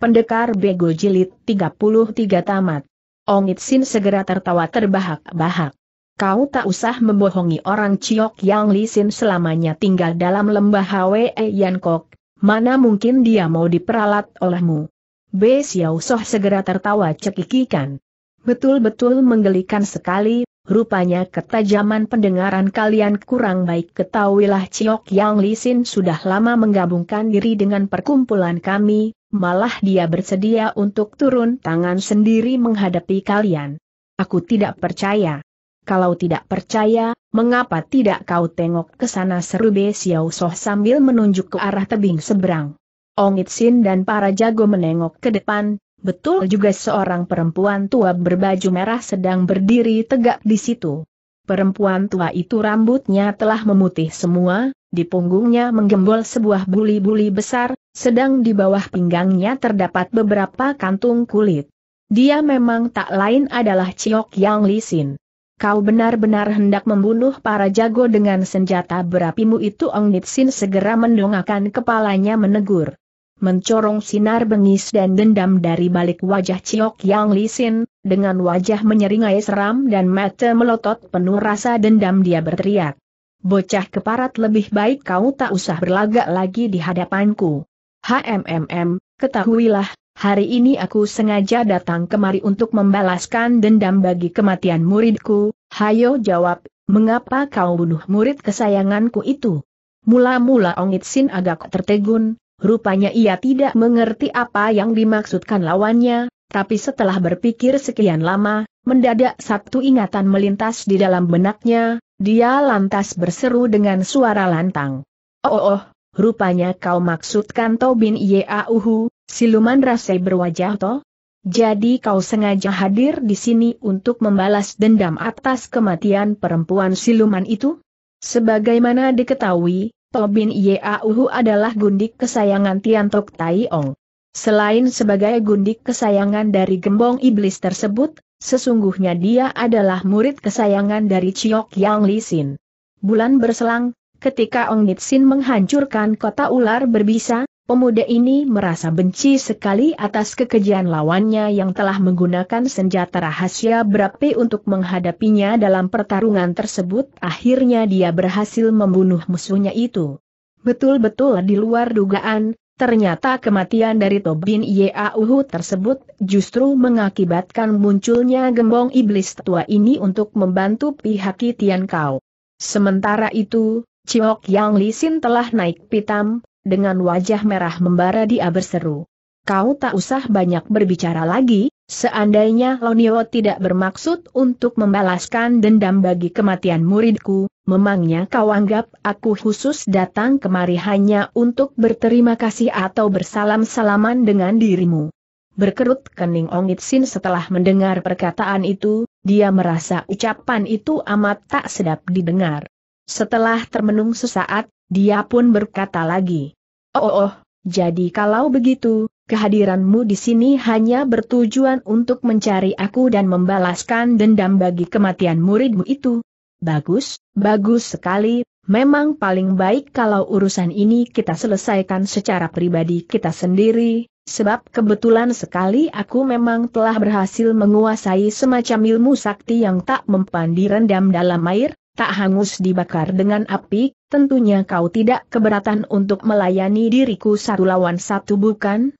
Pendekar Bego Jilid 33 Tamat. Ongit Sin segera tertawa terbahak-bahak. Kau tak usah membohongi orang Ciok Yang lisin selamanya tinggal dalam lembah Hwe Yan Kok, mana mungkin dia mau diperalat olehmu. B. Xiao Soh segera tertawa cekikikan. Betul-betul menggelikan sekali, rupanya ketajaman pendengaran kalian kurang baik ketahuilah Ciok Yang lisin sudah lama menggabungkan diri dengan perkumpulan kami, malah dia bersedia untuk turun tangan sendiri menghadapi kalian. Aku tidak percaya. Kalau tidak percaya, mengapa tidak kau tengok ke sana seru Be Xiao Soh sambil menunjuk ke arah tebing seberang. Ong Itsin dan para jago menengok ke depan, betul juga seorang perempuan tua berbaju merah sedang berdiri tegak di situ. Perempuan tua itu rambutnya telah memutih semua, di punggungnya menggembol sebuah buli-buli besar, sedang di bawah pinggangnya terdapat beberapa kantung kulit. Dia memang tak lain adalah Ciok Yang Lisin. Kau benar-benar hendak membunuh para jago dengan senjata berapimu itu Ong Nitsin segera mendongakkan kepalanya menegur. Mencorong sinar bengis dan dendam dari balik wajah Ciok Yang Lisin, dengan wajah menyeringai seram dan mata melotot penuh rasa dendam dia berteriak. Bocah keparat lebih baik kau tak usah berlagak lagi di hadapanku. HMMM, ketahuilah, hari ini aku sengaja datang kemari untuk membalaskan dendam bagi kematian muridku, hayo jawab, mengapa kau bunuh murid kesayanganku itu? Mula-mula Ongit Sin agak tertegun, rupanya ia tidak mengerti apa yang dimaksudkan lawannya, tapi setelah berpikir sekian lama, mendadak satu ingatan melintas di dalam benaknya, dia lantas berseru dengan suara lantang. Oh, oh, oh rupanya kau maksudkan Tobin Yauhu, siluman rasai berwajah toh? Jadi kau sengaja hadir di sini untuk membalas dendam atas kematian perempuan siluman itu? Sebagaimana diketahui, Tobin Yauhu adalah gundik kesayangan Tiantok Taiong. Selain sebagai gundik kesayangan dari gembong iblis tersebut, Sesungguhnya dia adalah murid kesayangan dari Chiok Yang Lisin. Bulan berselang, ketika Ong Nitsin menghancurkan kota ular berbisa, pemuda ini merasa benci sekali atas kekejian lawannya yang telah menggunakan senjata rahasia berapi untuk menghadapinya dalam pertarungan tersebut. Akhirnya dia berhasil membunuh musuhnya itu. Betul-betul di luar dugaan, Ternyata kematian dari Tobin Yauhu tersebut justru mengakibatkan munculnya gembong iblis tua ini untuk membantu pihak Kitian Kau. Sementara itu, Ciok Yang Lisin telah naik pitam, dengan wajah merah membara dia berseru. Kau tak usah banyak berbicara lagi, Seandainya Lonio tidak bermaksud untuk membalaskan dendam bagi kematian muridku, memangnya kau anggap aku khusus datang kemari hanya untuk berterima kasih atau bersalam-salaman dengan dirimu. Berkerut kening Ong Itsin setelah mendengar perkataan itu, dia merasa ucapan itu amat tak sedap didengar. Setelah termenung sesaat, dia pun berkata lagi. Oh, oh, oh jadi kalau begitu, kehadiranmu di sini hanya bertujuan untuk mencari aku dan membalaskan dendam bagi kematian muridmu itu. Bagus, bagus sekali, memang paling baik kalau urusan ini kita selesaikan secara pribadi kita sendiri, sebab kebetulan sekali aku memang telah berhasil menguasai semacam ilmu sakti yang tak mempan direndam dalam air, tak hangus dibakar dengan api, tentunya kau tidak keberatan untuk melayani diriku satu lawan satu bukan?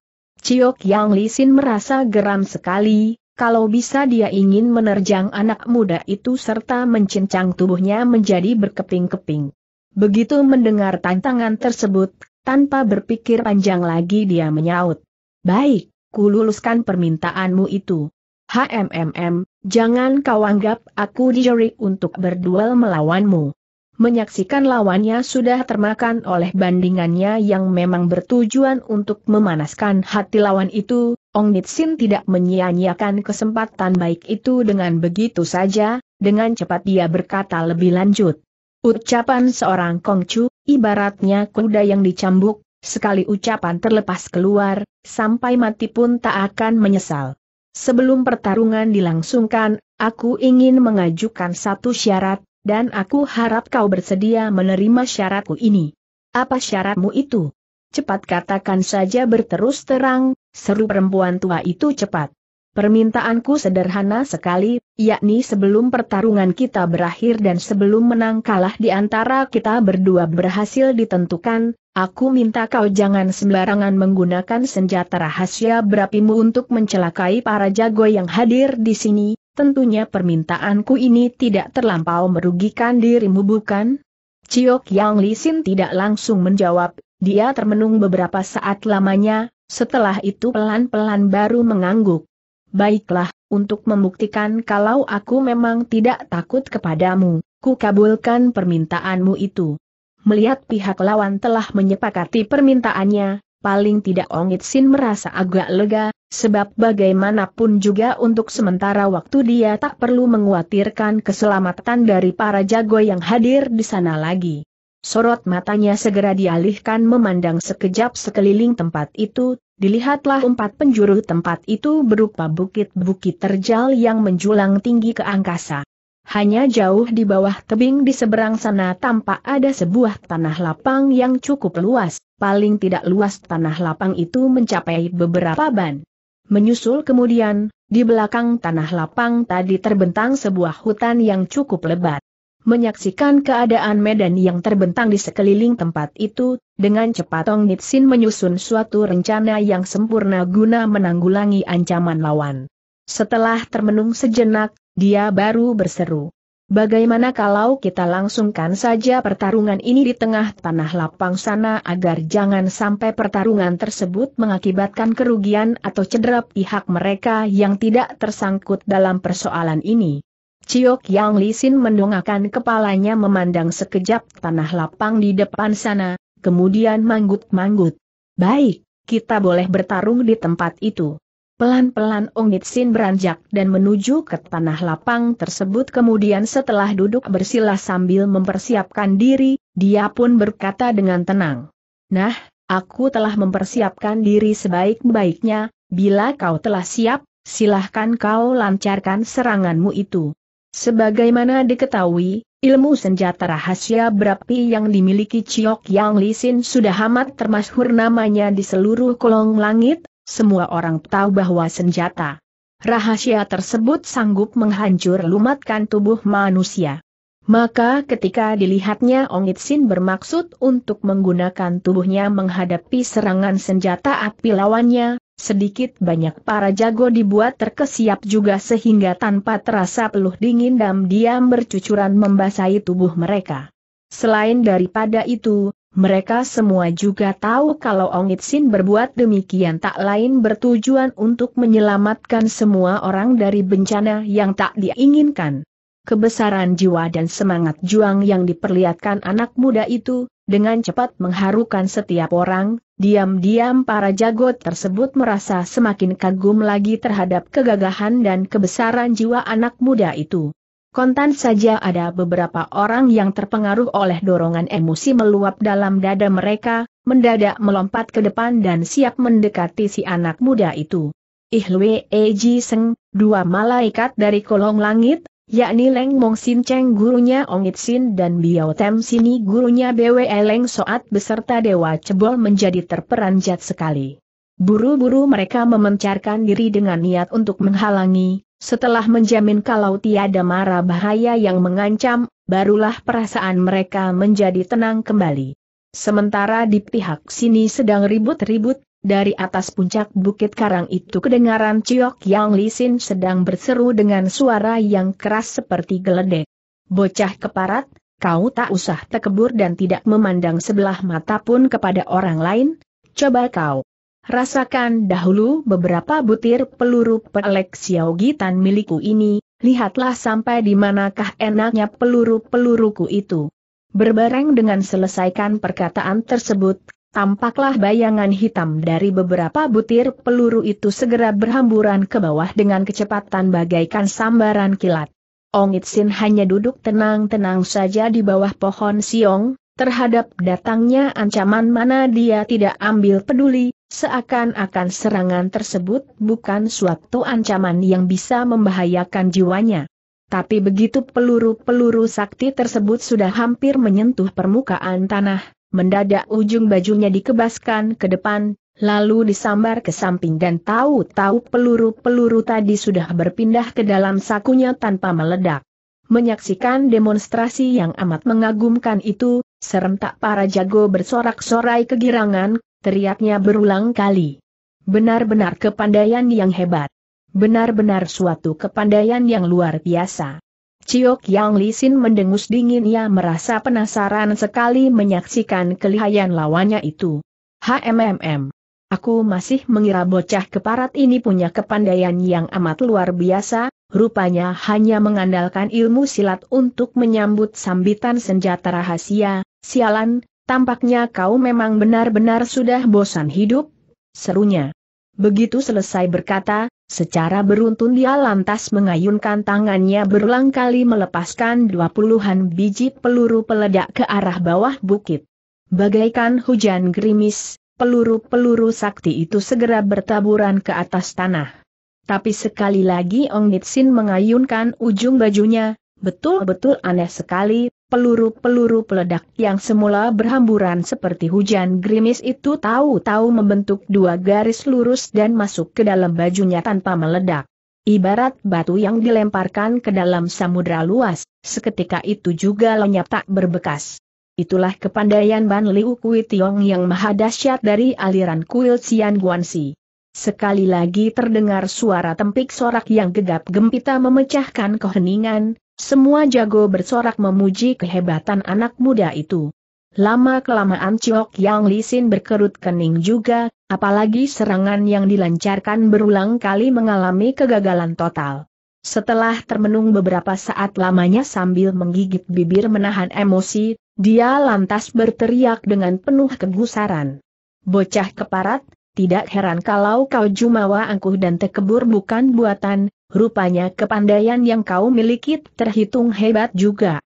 Ciok Yang Lisin merasa geram sekali, kalau bisa dia ingin menerjang anak muda itu serta mencincang tubuhnya menjadi berkeping-keping. Begitu mendengar tantangan tersebut, tanpa berpikir panjang lagi dia menyaut. Baik, ku luluskan permintaanmu itu. HMMM, jangan kau anggap aku dijerik untuk berduel melawanmu menyaksikan lawannya sudah termakan oleh bandingannya yang memang bertujuan untuk memanaskan hati lawan itu, Ong Nitsin tidak menyia-nyiakan kesempatan baik itu dengan begitu saja, dengan cepat dia berkata lebih lanjut. Ucapan seorang Kongcu, ibaratnya kuda yang dicambuk, sekali ucapan terlepas keluar, sampai mati pun tak akan menyesal. Sebelum pertarungan dilangsungkan, aku ingin mengajukan satu syarat, dan aku harap kau bersedia menerima syaratku ini. Apa syaratmu itu? Cepat katakan saja berterus terang, seru perempuan tua itu cepat. Permintaanku sederhana sekali, yakni sebelum pertarungan kita berakhir dan sebelum menang kalah di antara kita berdua berhasil ditentukan, aku minta kau jangan sembarangan menggunakan senjata rahasia berapimu untuk mencelakai para jago yang hadir di sini, Tentunya permintaanku ini tidak terlampau merugikan dirimu bukan? Ciok Yang Li tidak langsung menjawab, dia termenung beberapa saat lamanya, setelah itu pelan-pelan baru mengangguk. Baiklah, untuk membuktikan kalau aku memang tidak takut kepadamu, ku kabulkan permintaanmu itu. Melihat pihak lawan telah menyepakati permintaannya, paling tidak Ongit Sin merasa agak lega, Sebab bagaimanapun juga untuk sementara waktu dia tak perlu mengkhawatirkan keselamatan dari para jago yang hadir di sana lagi. Sorot matanya segera dialihkan memandang sekejap sekeliling tempat itu, dilihatlah empat penjuru tempat itu berupa bukit-bukit terjal yang menjulang tinggi ke angkasa. Hanya jauh di bawah tebing di seberang sana tampak ada sebuah tanah lapang yang cukup luas, paling tidak luas tanah lapang itu mencapai beberapa ban. Menyusul kemudian, di belakang tanah lapang tadi terbentang sebuah hutan yang cukup lebat. Menyaksikan keadaan medan yang terbentang di sekeliling tempat itu, dengan cepat Tong Nitsin menyusun suatu rencana yang sempurna guna menanggulangi ancaman lawan. Setelah termenung sejenak, dia baru berseru. Bagaimana kalau kita langsungkan saja pertarungan ini di tengah tanah lapang sana agar jangan sampai pertarungan tersebut mengakibatkan kerugian atau cedera pihak mereka yang tidak tersangkut dalam persoalan ini. Ciok Yang Lisin mendongakkan kepalanya memandang sekejap tanah lapang di depan sana, kemudian manggut-manggut. Baik, kita boleh bertarung di tempat itu. Pelan-pelan Ong Nitsin beranjak dan menuju ke tanah lapang tersebut kemudian setelah duduk bersila sambil mempersiapkan diri, dia pun berkata dengan tenang. Nah, aku telah mempersiapkan diri sebaik-baiknya, bila kau telah siap, silahkan kau lancarkan seranganmu itu. Sebagaimana diketahui, ilmu senjata rahasia berapi yang dimiliki Ciok Yang Lisin sudah amat termasyhur namanya di seluruh kolong langit, semua orang tahu bahwa senjata rahasia tersebut sanggup menghancur lumatkan tubuh manusia. Maka ketika dilihatnya Ong Itsin bermaksud untuk menggunakan tubuhnya menghadapi serangan senjata api lawannya, sedikit banyak para jago dibuat terkesiap juga sehingga tanpa terasa peluh dingin dan diam bercucuran membasahi tubuh mereka. Selain daripada itu, mereka semua juga tahu kalau Ongit Sin berbuat demikian tak lain bertujuan untuk menyelamatkan semua orang dari bencana yang tak diinginkan. Kebesaran jiwa dan semangat juang yang diperlihatkan anak muda itu, dengan cepat mengharukan setiap orang, diam-diam para jago tersebut merasa semakin kagum lagi terhadap kegagahan dan kebesaran jiwa anak muda itu. Kontan saja ada beberapa orang yang terpengaruh oleh dorongan emosi meluap dalam dada mereka, mendadak melompat ke depan dan siap mendekati si anak muda itu. Ihlwe Eji Seng, dua malaikat dari kolong langit, yakni Leng Mong Sin Cheng gurunya Ong Sin dan Biao Tem Sini gurunya Bwe Leng Soat beserta Dewa Cebol menjadi terperanjat sekali. Buru-buru mereka memencarkan diri dengan niat untuk menghalangi, setelah menjamin kalau tiada mara bahaya yang mengancam, barulah perasaan mereka menjadi tenang kembali. Sementara di pihak sini sedang ribut-ribut, dari atas puncak bukit karang itu kedengaran Ciok Yang Lisin sedang berseru dengan suara yang keras seperti geledek. Bocah keparat, kau tak usah tekebur dan tidak memandang sebelah mata pun kepada orang lain, coba kau Rasakan dahulu beberapa butir peluru pelek Xiaogitan milikku ini, lihatlah sampai di manakah enaknya peluru-peluruku itu. Berbareng dengan selesaikan perkataan tersebut, tampaklah bayangan hitam dari beberapa butir peluru itu segera berhamburan ke bawah dengan kecepatan bagaikan sambaran kilat. Ong Itsin hanya duduk tenang-tenang saja di bawah pohon siong, terhadap datangnya ancaman mana dia tidak ambil peduli, Seakan-akan serangan tersebut bukan suatu ancaman yang bisa membahayakan jiwanya. Tapi begitu peluru-peluru sakti tersebut sudah hampir menyentuh permukaan tanah, mendadak ujung bajunya dikebaskan ke depan, lalu disambar ke samping dan tahu-tahu peluru-peluru tadi sudah berpindah ke dalam sakunya tanpa meledak. Menyaksikan demonstrasi yang amat mengagumkan itu, serentak para jago bersorak-sorai kegirangan, teriaknya berulang kali. Benar-benar kepandaian yang hebat. Benar-benar suatu kepandaian yang luar biasa. Ciok Yang Lisin mendengus dingin ia merasa penasaran sekali menyaksikan kelihayan lawannya itu. HMMM. Aku masih mengira bocah keparat ini punya kepandaian yang amat luar biasa, rupanya hanya mengandalkan ilmu silat untuk menyambut sambitan senjata rahasia, sialan, Tampaknya kau memang benar-benar sudah bosan hidup, serunya. Begitu selesai berkata, secara beruntun dia lantas mengayunkan tangannya berulang kali melepaskan dua puluhan biji peluru peledak ke arah bawah bukit. Bagaikan hujan gerimis, peluru-peluru sakti itu segera bertaburan ke atas tanah. Tapi sekali lagi Ong Nitsin mengayunkan ujung bajunya, betul-betul aneh sekali, Peluru-peluru peledak yang semula berhamburan seperti hujan gerimis itu tahu-tahu membentuk dua garis lurus dan masuk ke dalam bajunya tanpa meledak. Ibarat batu yang dilemparkan ke dalam samudra luas, seketika itu juga lenyap tak berbekas. Itulah kepandaian Ban Liu Kui Tiong yang maha dahsyat dari aliran kuil Xian Guanxi. Sekali lagi terdengar suara tempik sorak yang gegap gempita memecahkan keheningan, semua jago bersorak memuji kehebatan anak muda itu. Lama-kelamaan Ciok Yang Lisin berkerut kening juga, apalagi serangan yang dilancarkan berulang kali mengalami kegagalan total. Setelah termenung beberapa saat lamanya sambil menggigit bibir menahan emosi, dia lantas berteriak dengan penuh kegusaran. Bocah keparat, tidak heran kalau kau jumawa angkuh dan tekebur bukan buatan, rupanya kepandaian yang kau miliki terhitung hebat juga.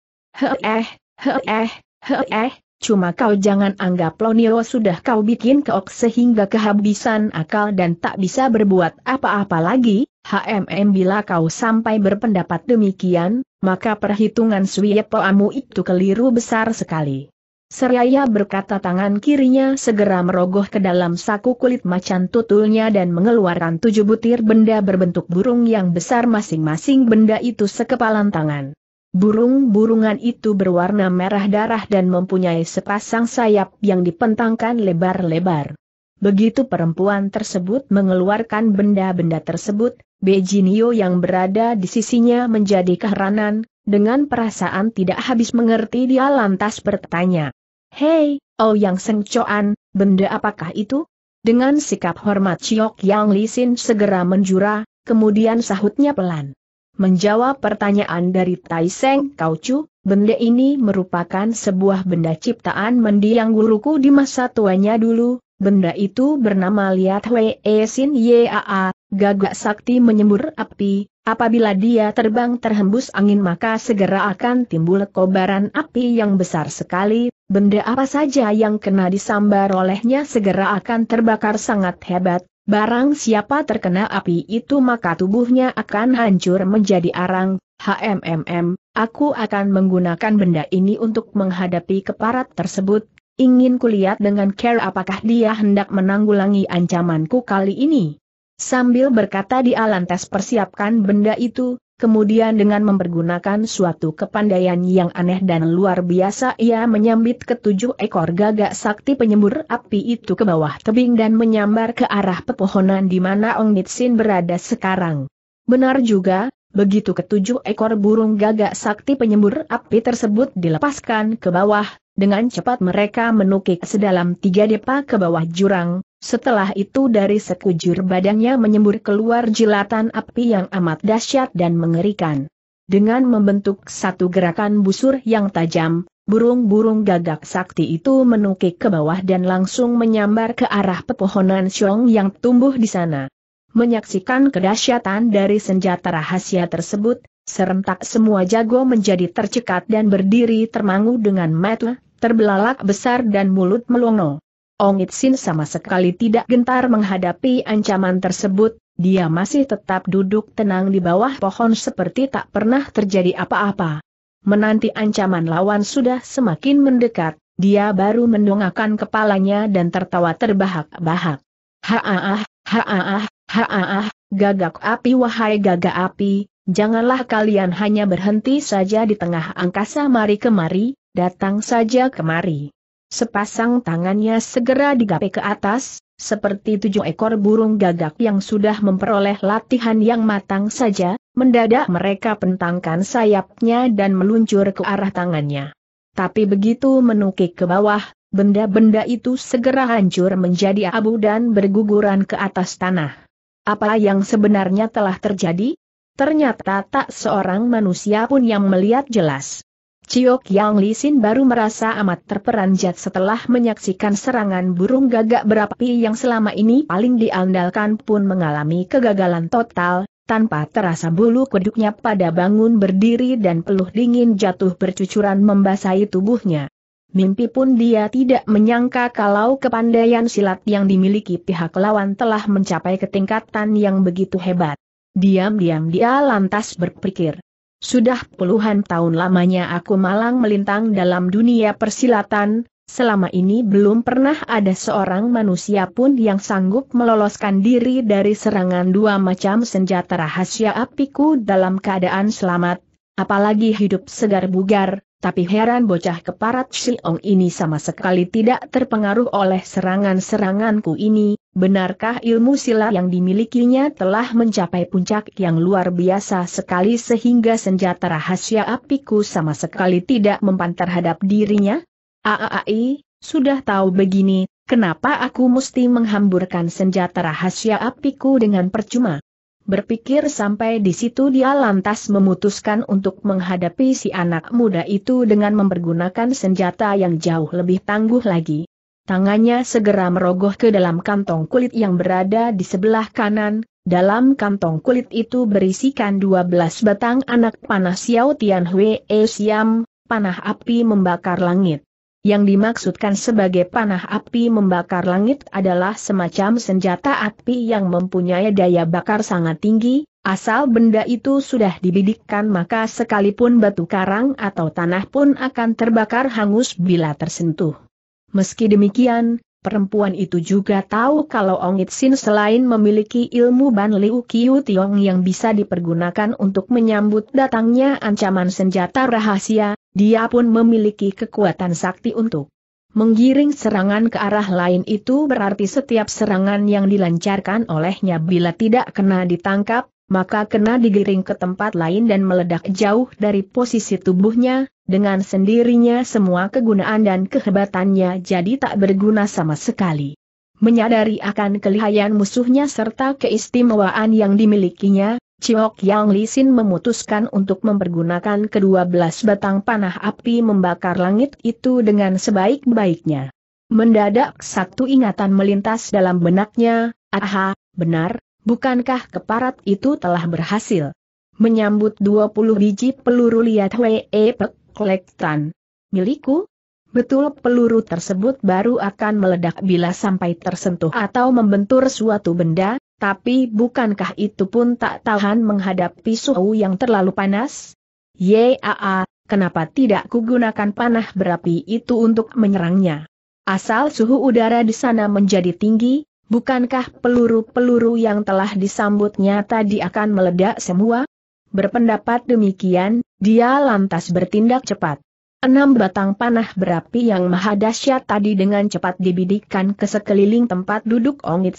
eh, eh, heeh, eh. cuma kau jangan anggap Lonio sudah kau bikin keok sehingga kehabisan akal dan tak bisa berbuat apa-apa lagi, HMM bila kau sampai berpendapat demikian, maka perhitungan Swiepoamu itu keliru besar sekali. Seraya berkata tangan kirinya segera merogoh ke dalam saku kulit macan tutulnya dan mengeluarkan tujuh butir benda berbentuk burung yang besar masing-masing benda itu sekepalan tangan. Burung-burungan itu berwarna merah darah dan mempunyai sepasang sayap yang dipentangkan lebar-lebar. Begitu perempuan tersebut mengeluarkan benda-benda tersebut, Bejinio yang berada di sisinya menjadi keheranan, dengan perasaan tidak habis mengerti dia lantas bertanya. Hei, oh yang Sengcoan, benda apakah itu? Dengan sikap hormat Chiok Yang Lisin segera menjura, kemudian sahutnya pelan. Menjawab pertanyaan dari Tai Seng Chu, benda ini merupakan sebuah benda ciptaan mendiang guruku di masa tuanya dulu, benda itu bernama Liat Hwee Sin Yaa, Gagak sakti menyembur api, apabila dia terbang terhembus angin maka segera akan timbul kobaran api yang besar sekali, benda apa saja yang kena disambar olehnya segera akan terbakar sangat hebat, barang siapa terkena api itu maka tubuhnya akan hancur menjadi arang, HMMM, aku akan menggunakan benda ini untuk menghadapi keparat tersebut, ingin kulihat dengan care apakah dia hendak menanggulangi ancamanku kali ini. Sambil berkata di lantas persiapkan benda itu, kemudian dengan mempergunakan suatu kepandaian yang aneh dan luar biasa ia menyambit ketujuh ekor gagak sakti penyembur api itu ke bawah tebing dan menyambar ke arah pepohonan di mana Ong Nitsin berada sekarang. Benar juga, begitu ketujuh ekor burung gagak sakti penyembur api tersebut dilepaskan ke bawah, dengan cepat mereka menukik sedalam tiga depa ke bawah jurang, setelah itu dari sekujur badannya menyembur keluar jilatan api yang amat dahsyat dan mengerikan. Dengan membentuk satu gerakan busur yang tajam, burung-burung gagak sakti itu menukik ke bawah dan langsung menyambar ke arah pepohonan siong yang tumbuh di sana. Menyaksikan kedahsyatan dari senjata rahasia tersebut, serentak semua jago menjadi tercekat dan berdiri termangu dengan mata, terbelalak besar dan mulut melongo. Ong Itsin sama sekali tidak gentar menghadapi ancaman tersebut, dia masih tetap duduk tenang di bawah pohon seperti tak pernah terjadi apa-apa. Menanti ancaman lawan sudah semakin mendekat, dia baru mendongakkan kepalanya dan tertawa terbahak-bahak. Haaah, haaah, haaah, gagak api wahai gagak api, janganlah kalian hanya berhenti saja di tengah angkasa mari kemari, datang saja kemari. Sepasang tangannya segera digapai ke atas, seperti tujuh ekor burung gagak yang sudah memperoleh latihan yang matang saja, mendadak mereka pentangkan sayapnya dan meluncur ke arah tangannya. Tapi begitu menukik ke bawah, benda-benda itu segera hancur menjadi abu dan berguguran ke atas tanah. Apa yang sebenarnya telah terjadi? Ternyata tak seorang manusia pun yang melihat jelas. Ciok Yang Lisin baru merasa amat terperanjat setelah menyaksikan serangan burung gagak berapi yang selama ini paling diandalkan pun mengalami kegagalan total, tanpa terasa bulu kuduknya pada bangun berdiri dan peluh dingin jatuh bercucuran membasahi tubuhnya. Mimpi pun dia tidak menyangka kalau kepandaian silat yang dimiliki pihak lawan telah mencapai ketingkatan yang begitu hebat. Diam-diam dia lantas berpikir, sudah puluhan tahun lamanya aku malang melintang dalam dunia persilatan, selama ini belum pernah ada seorang manusia pun yang sanggup meloloskan diri dari serangan dua macam senjata rahasia apiku dalam keadaan selamat, apalagi hidup segar bugar, tapi heran bocah keparat Siong ini sama sekali tidak terpengaruh oleh serangan-seranganku ini, Benarkah ilmu silat yang dimilikinya telah mencapai puncak yang luar biasa sekali sehingga senjata rahasia apiku sama sekali tidak mempan terhadap dirinya? Aaai, sudah tahu begini, kenapa aku mesti menghamburkan senjata rahasia apiku dengan percuma? Berpikir sampai di situ dia lantas memutuskan untuk menghadapi si anak muda itu dengan mempergunakan senjata yang jauh lebih tangguh lagi. Tangannya segera merogoh ke dalam kantong kulit yang berada di sebelah kanan, dalam kantong kulit itu berisikan 12 batang anak panah Xiao Tian Hui E Siam, panah api membakar langit. Yang dimaksudkan sebagai panah api membakar langit adalah semacam senjata api yang mempunyai daya bakar sangat tinggi, asal benda itu sudah dibidikkan maka sekalipun batu karang atau tanah pun akan terbakar hangus bila tersentuh. Meski demikian, perempuan itu juga tahu kalau Ongit Sin selain memiliki ilmu Ban Liu Kiu Tiong yang bisa dipergunakan untuk menyambut datangnya ancaman senjata rahasia, dia pun memiliki kekuatan sakti untuk menggiring serangan ke arah lain itu berarti setiap serangan yang dilancarkan olehnya bila tidak kena ditangkap, maka kena digiring ke tempat lain dan meledak jauh dari posisi tubuhnya, dengan sendirinya semua kegunaan dan kehebatannya jadi tak berguna sama sekali. Menyadari akan kelihayan musuhnya serta keistimewaan yang dimilikinya, Chiok Yang Sin memutuskan untuk mempergunakan kedua belas batang panah api membakar langit itu dengan sebaik-baiknya. Mendadak satu ingatan melintas dalam benaknya, aha, benar, Bukankah keparat itu telah berhasil menyambut 20 biji peluru liat Wee Pek Tan? Milikku? Betul peluru tersebut baru akan meledak bila sampai tersentuh atau membentur suatu benda, tapi bukankah itu pun tak tahan menghadapi suhu yang terlalu panas? Yaa, kenapa tidak kugunakan panah berapi itu untuk menyerangnya? Asal suhu udara di sana menjadi tinggi, Bukankah peluru-peluru yang telah disambutnya tadi akan meledak semua? Berpendapat demikian, dia lantas bertindak cepat. Enam batang panah berapi yang maha dahsyat tadi dengan cepat dibidikkan ke sekeliling tempat duduk Ongit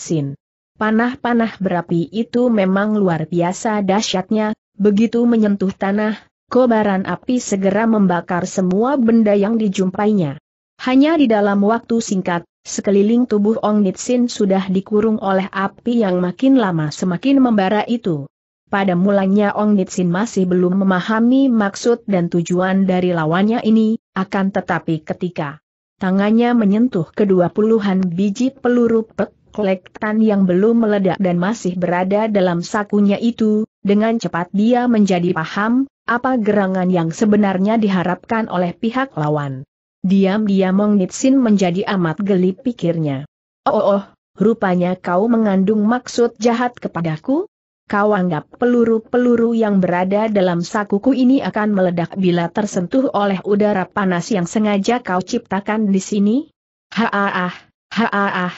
Panah-panah berapi itu memang luar biasa dahsyatnya, begitu menyentuh tanah, kobaran api segera membakar semua benda yang dijumpainya. Hanya di dalam waktu singkat, Sekeliling tubuh Ong Nitsin sudah dikurung oleh api yang makin lama semakin membara itu. Pada mulanya Ong Nitsin masih belum memahami maksud dan tujuan dari lawannya ini, akan tetapi ketika tangannya menyentuh kedua puluhan biji peluru peklektan tan yang belum meledak dan masih berada dalam sakunya itu, dengan cepat dia menjadi paham, apa gerangan yang sebenarnya diharapkan oleh pihak lawan. Diam-diam Mong Nitsin menjadi amat geli pikirnya. Oh, oh, oh, rupanya kau mengandung maksud jahat kepadaku? Kau anggap peluru-peluru yang berada dalam sakuku ini akan meledak bila tersentuh oleh udara panas yang sengaja kau ciptakan di sini? ha-ah-ah,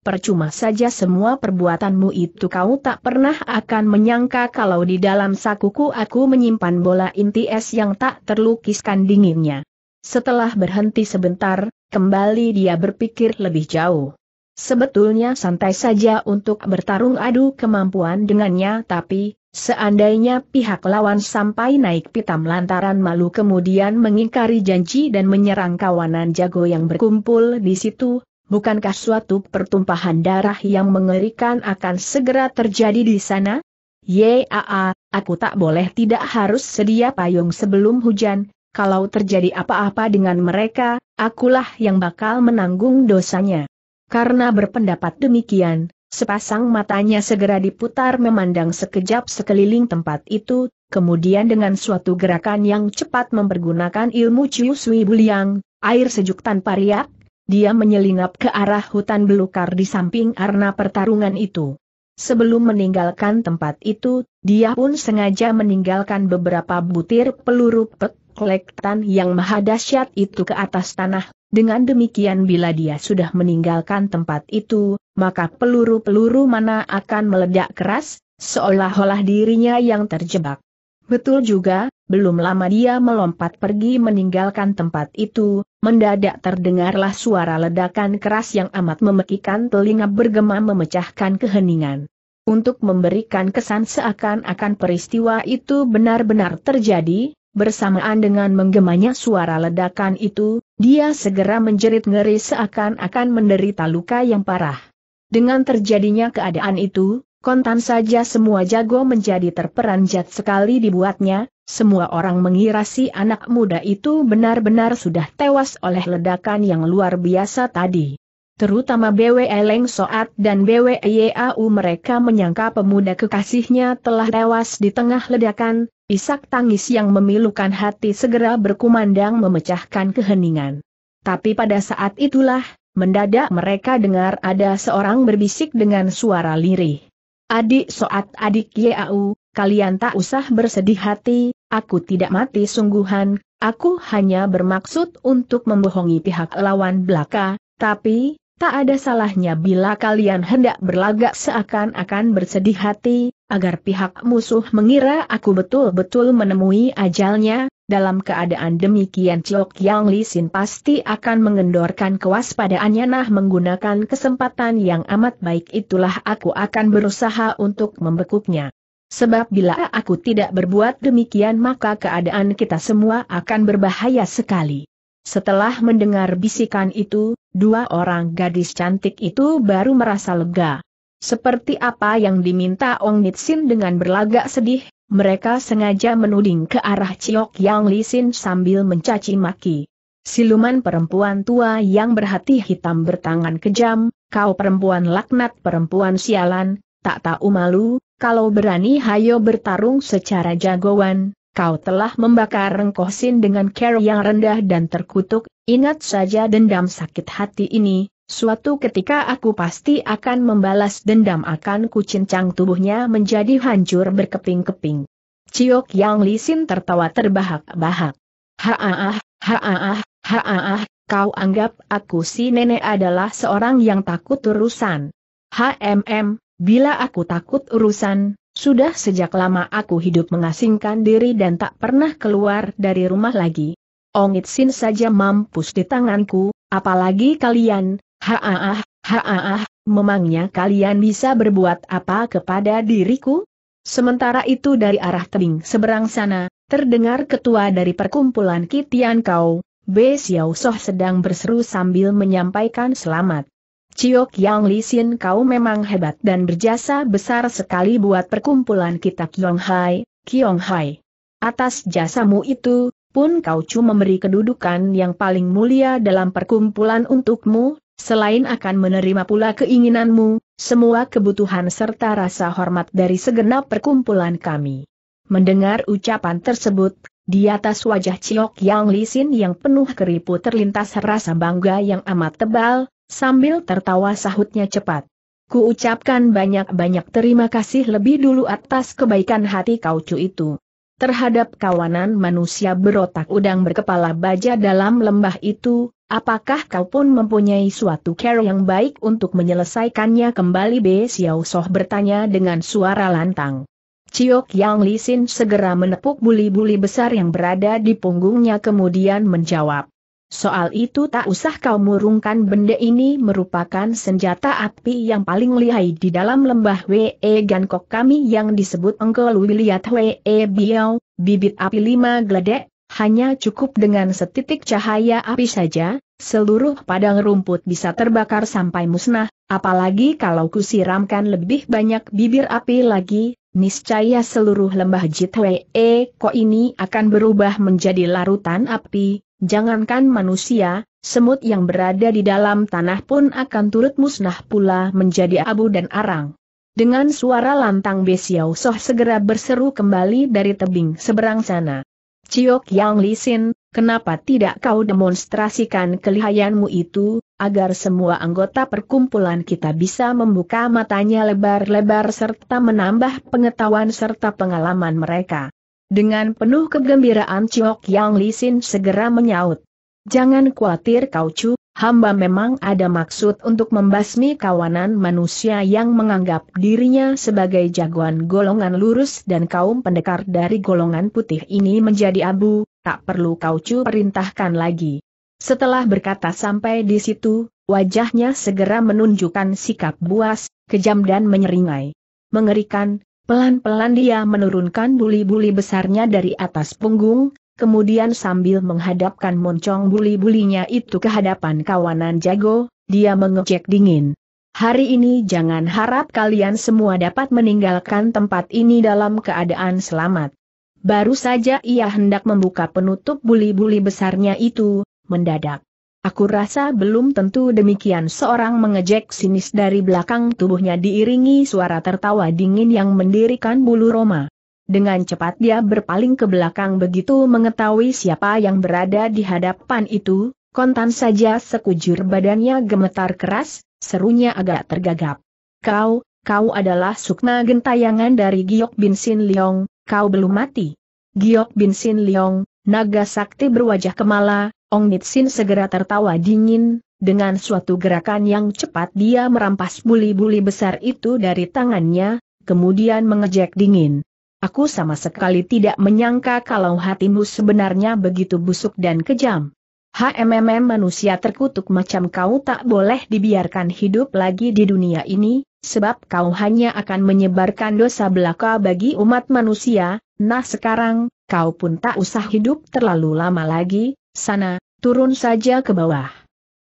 percuma saja semua perbuatanmu itu kau tak pernah akan menyangka kalau di dalam sakuku aku menyimpan bola inti es yang tak terlukiskan dinginnya. Setelah berhenti sebentar, kembali dia berpikir lebih jauh. Sebetulnya santai saja untuk bertarung adu kemampuan dengannya tapi, seandainya pihak lawan sampai naik pitam lantaran malu kemudian mengingkari janji dan menyerang kawanan jago yang berkumpul di situ, bukankah suatu pertumpahan darah yang mengerikan akan segera terjadi di sana? Yaa, aku tak boleh tidak harus sedia payung sebelum hujan, kalau terjadi apa-apa dengan mereka, akulah yang bakal menanggung dosanya. Karena berpendapat demikian, sepasang matanya segera diputar memandang sekejap sekeliling tempat itu, kemudian dengan suatu gerakan yang cepat mempergunakan ilmu Chiu Sui Buliang, air sejuk tanpa riak, dia menyelinap ke arah hutan belukar di samping arena pertarungan itu. Sebelum meninggalkan tempat itu, dia pun sengaja meninggalkan beberapa butir peluru pet, kolektan yang maha dahsyat itu ke atas tanah. Dengan demikian bila dia sudah meninggalkan tempat itu, maka peluru-peluru mana akan meledak keras, seolah-olah dirinya yang terjebak. Betul juga, belum lama dia melompat pergi meninggalkan tempat itu, mendadak terdengarlah suara ledakan keras yang amat memekikan telinga bergema memecahkan keheningan untuk memberikan kesan seakan-akan peristiwa itu benar-benar terjadi, Bersamaan dengan menggemanya suara ledakan itu, dia segera menjerit ngeri seakan-akan menderita luka yang parah. Dengan terjadinya keadaan itu, kontan saja semua jago menjadi terperanjat sekali dibuatnya, semua orang mengira si anak muda itu benar-benar sudah tewas oleh ledakan yang luar biasa tadi. Terutama BW Leng Soat dan BW Yau mereka menyangka pemuda kekasihnya telah tewas di tengah ledakan, Isak tangis yang memilukan hati segera berkumandang memecahkan keheningan. Tapi pada saat itulah, mendadak mereka dengar ada seorang berbisik dengan suara lirih. Adik soat adik Yau, kalian tak usah bersedih hati, aku tidak mati sungguhan, aku hanya bermaksud untuk membohongi pihak lawan belaka, tapi, tak ada salahnya bila kalian hendak berlagak seakan-akan bersedih hati, agar pihak musuh mengira aku betul-betul menemui ajalnya, dalam keadaan demikian Chok Yang Li pasti akan mengendorkan kewaspadaannya nah menggunakan kesempatan yang amat baik itulah aku akan berusaha untuk membekuknya. Sebab bila aku tidak berbuat demikian maka keadaan kita semua akan berbahaya sekali. Setelah mendengar bisikan itu, dua orang gadis cantik itu baru merasa lega seperti apa yang diminta Ong Nitsin dengan berlagak sedih, mereka sengaja menuding ke arah Ciok Yang Lisin sambil mencaci maki. Siluman perempuan tua yang berhati hitam bertangan kejam, kau perempuan laknat perempuan sialan, tak tahu malu, kalau berani hayo bertarung secara jagoan, kau telah membakar Sin dengan care yang rendah dan terkutuk, ingat saja dendam sakit hati ini, Suatu ketika aku pasti akan membalas dendam akan kucincang tubuhnya menjadi hancur berkeping-keping. Ciok Yang Lisin tertawa terbahak-bahak. Haah, haah, haah, kau anggap aku si nenek adalah seorang yang takut urusan. HMM, bila aku takut urusan, sudah sejak lama aku hidup mengasingkan diri dan tak pernah keluar dari rumah lagi. Sin saja mampus di tanganku, apalagi kalian, Haah, haah, memangnya kalian bisa berbuat apa kepada diriku? Sementara itu dari arah tebing seberang sana, terdengar ketua dari perkumpulan Kitian Kau, B. Xiao Soh sedang berseru sambil menyampaikan selamat. Ciok Yang Li kau memang hebat dan berjasa besar sekali buat perkumpulan kita Kiong Hai, Kiong Hai. Atas jasamu itu, pun kau cuma memberi kedudukan yang paling mulia dalam perkumpulan untukmu, Selain akan menerima pula keinginanmu, semua kebutuhan serta rasa hormat dari segenap perkumpulan kami. Mendengar ucapan tersebut, di atas wajah Ciok Yang Lisin yang penuh keriput terlintas rasa bangga yang amat tebal, sambil tertawa sahutnya cepat. Ku ucapkan banyak-banyak terima kasih lebih dulu atas kebaikan hati kau cu itu. Terhadap kawanan manusia berotak udang berkepala baja dalam lembah itu, Apakah kau pun mempunyai suatu cara yang baik untuk menyelesaikannya kembali B. Xiao Soh bertanya dengan suara lantang. Ciok Yang Lisin segera menepuk buli-buli besar yang berada di punggungnya kemudian menjawab. Soal itu tak usah kau murungkan benda ini merupakan senjata api yang paling lihai di dalam lembah Wee Gankok kami yang disebut Engkel Wiliat Wee Biao, bibit api lima geledek, hanya cukup dengan setitik cahaya api saja, seluruh padang rumput bisa terbakar sampai musnah, apalagi kalau kusiramkan lebih banyak bibir api lagi, niscaya seluruh lembah Jitwe kok ini akan berubah menjadi larutan api, jangankan manusia, semut yang berada di dalam tanah pun akan turut musnah pula menjadi abu dan arang. Dengan suara lantang Besiau Soh segera berseru kembali dari tebing seberang sana. Ciok Yang Lisin, kenapa tidak kau demonstrasikan kelihayanmu itu, agar semua anggota perkumpulan kita bisa membuka matanya lebar-lebar serta menambah pengetahuan serta pengalaman mereka. Dengan penuh kegembiraan Ciok Yang Lisin segera menyaut. Jangan khawatir kau cu, hamba memang ada maksud untuk membasmi kawanan manusia yang menganggap dirinya sebagai jagoan golongan lurus dan kaum pendekar dari golongan putih ini menjadi abu, tak perlu kau cu perintahkan lagi. Setelah berkata sampai di situ, wajahnya segera menunjukkan sikap buas, kejam dan menyeringai. Mengerikan, pelan-pelan dia menurunkan buli-buli besarnya dari atas punggung, kemudian sambil menghadapkan moncong buli-bulinya itu ke hadapan kawanan jago, dia mengejek dingin. Hari ini jangan harap kalian semua dapat meninggalkan tempat ini dalam keadaan selamat. Baru saja ia hendak membuka penutup buli-buli besarnya itu, mendadak. Aku rasa belum tentu demikian seorang mengejek sinis dari belakang tubuhnya diiringi suara tertawa dingin yang mendirikan bulu Roma. Dengan cepat dia berpaling ke belakang begitu mengetahui siapa yang berada di hadapan itu, kontan saja sekujur badannya gemetar keras, serunya agak tergagap. Kau, kau adalah sukma gentayangan dari Giok Bin Sin Leong, kau belum mati. Giok Bin Sin Leong, naga sakti berwajah kemala, Ong Nit Sin segera tertawa dingin, dengan suatu gerakan yang cepat dia merampas buli-buli besar itu dari tangannya, kemudian mengejek dingin. Aku sama sekali tidak menyangka kalau hatimu sebenarnya begitu busuk dan kejam. HMM manusia terkutuk macam kau tak boleh dibiarkan hidup lagi di dunia ini, sebab kau hanya akan menyebarkan dosa belaka bagi umat manusia, nah sekarang, kau pun tak usah hidup terlalu lama lagi, sana, turun saja ke bawah.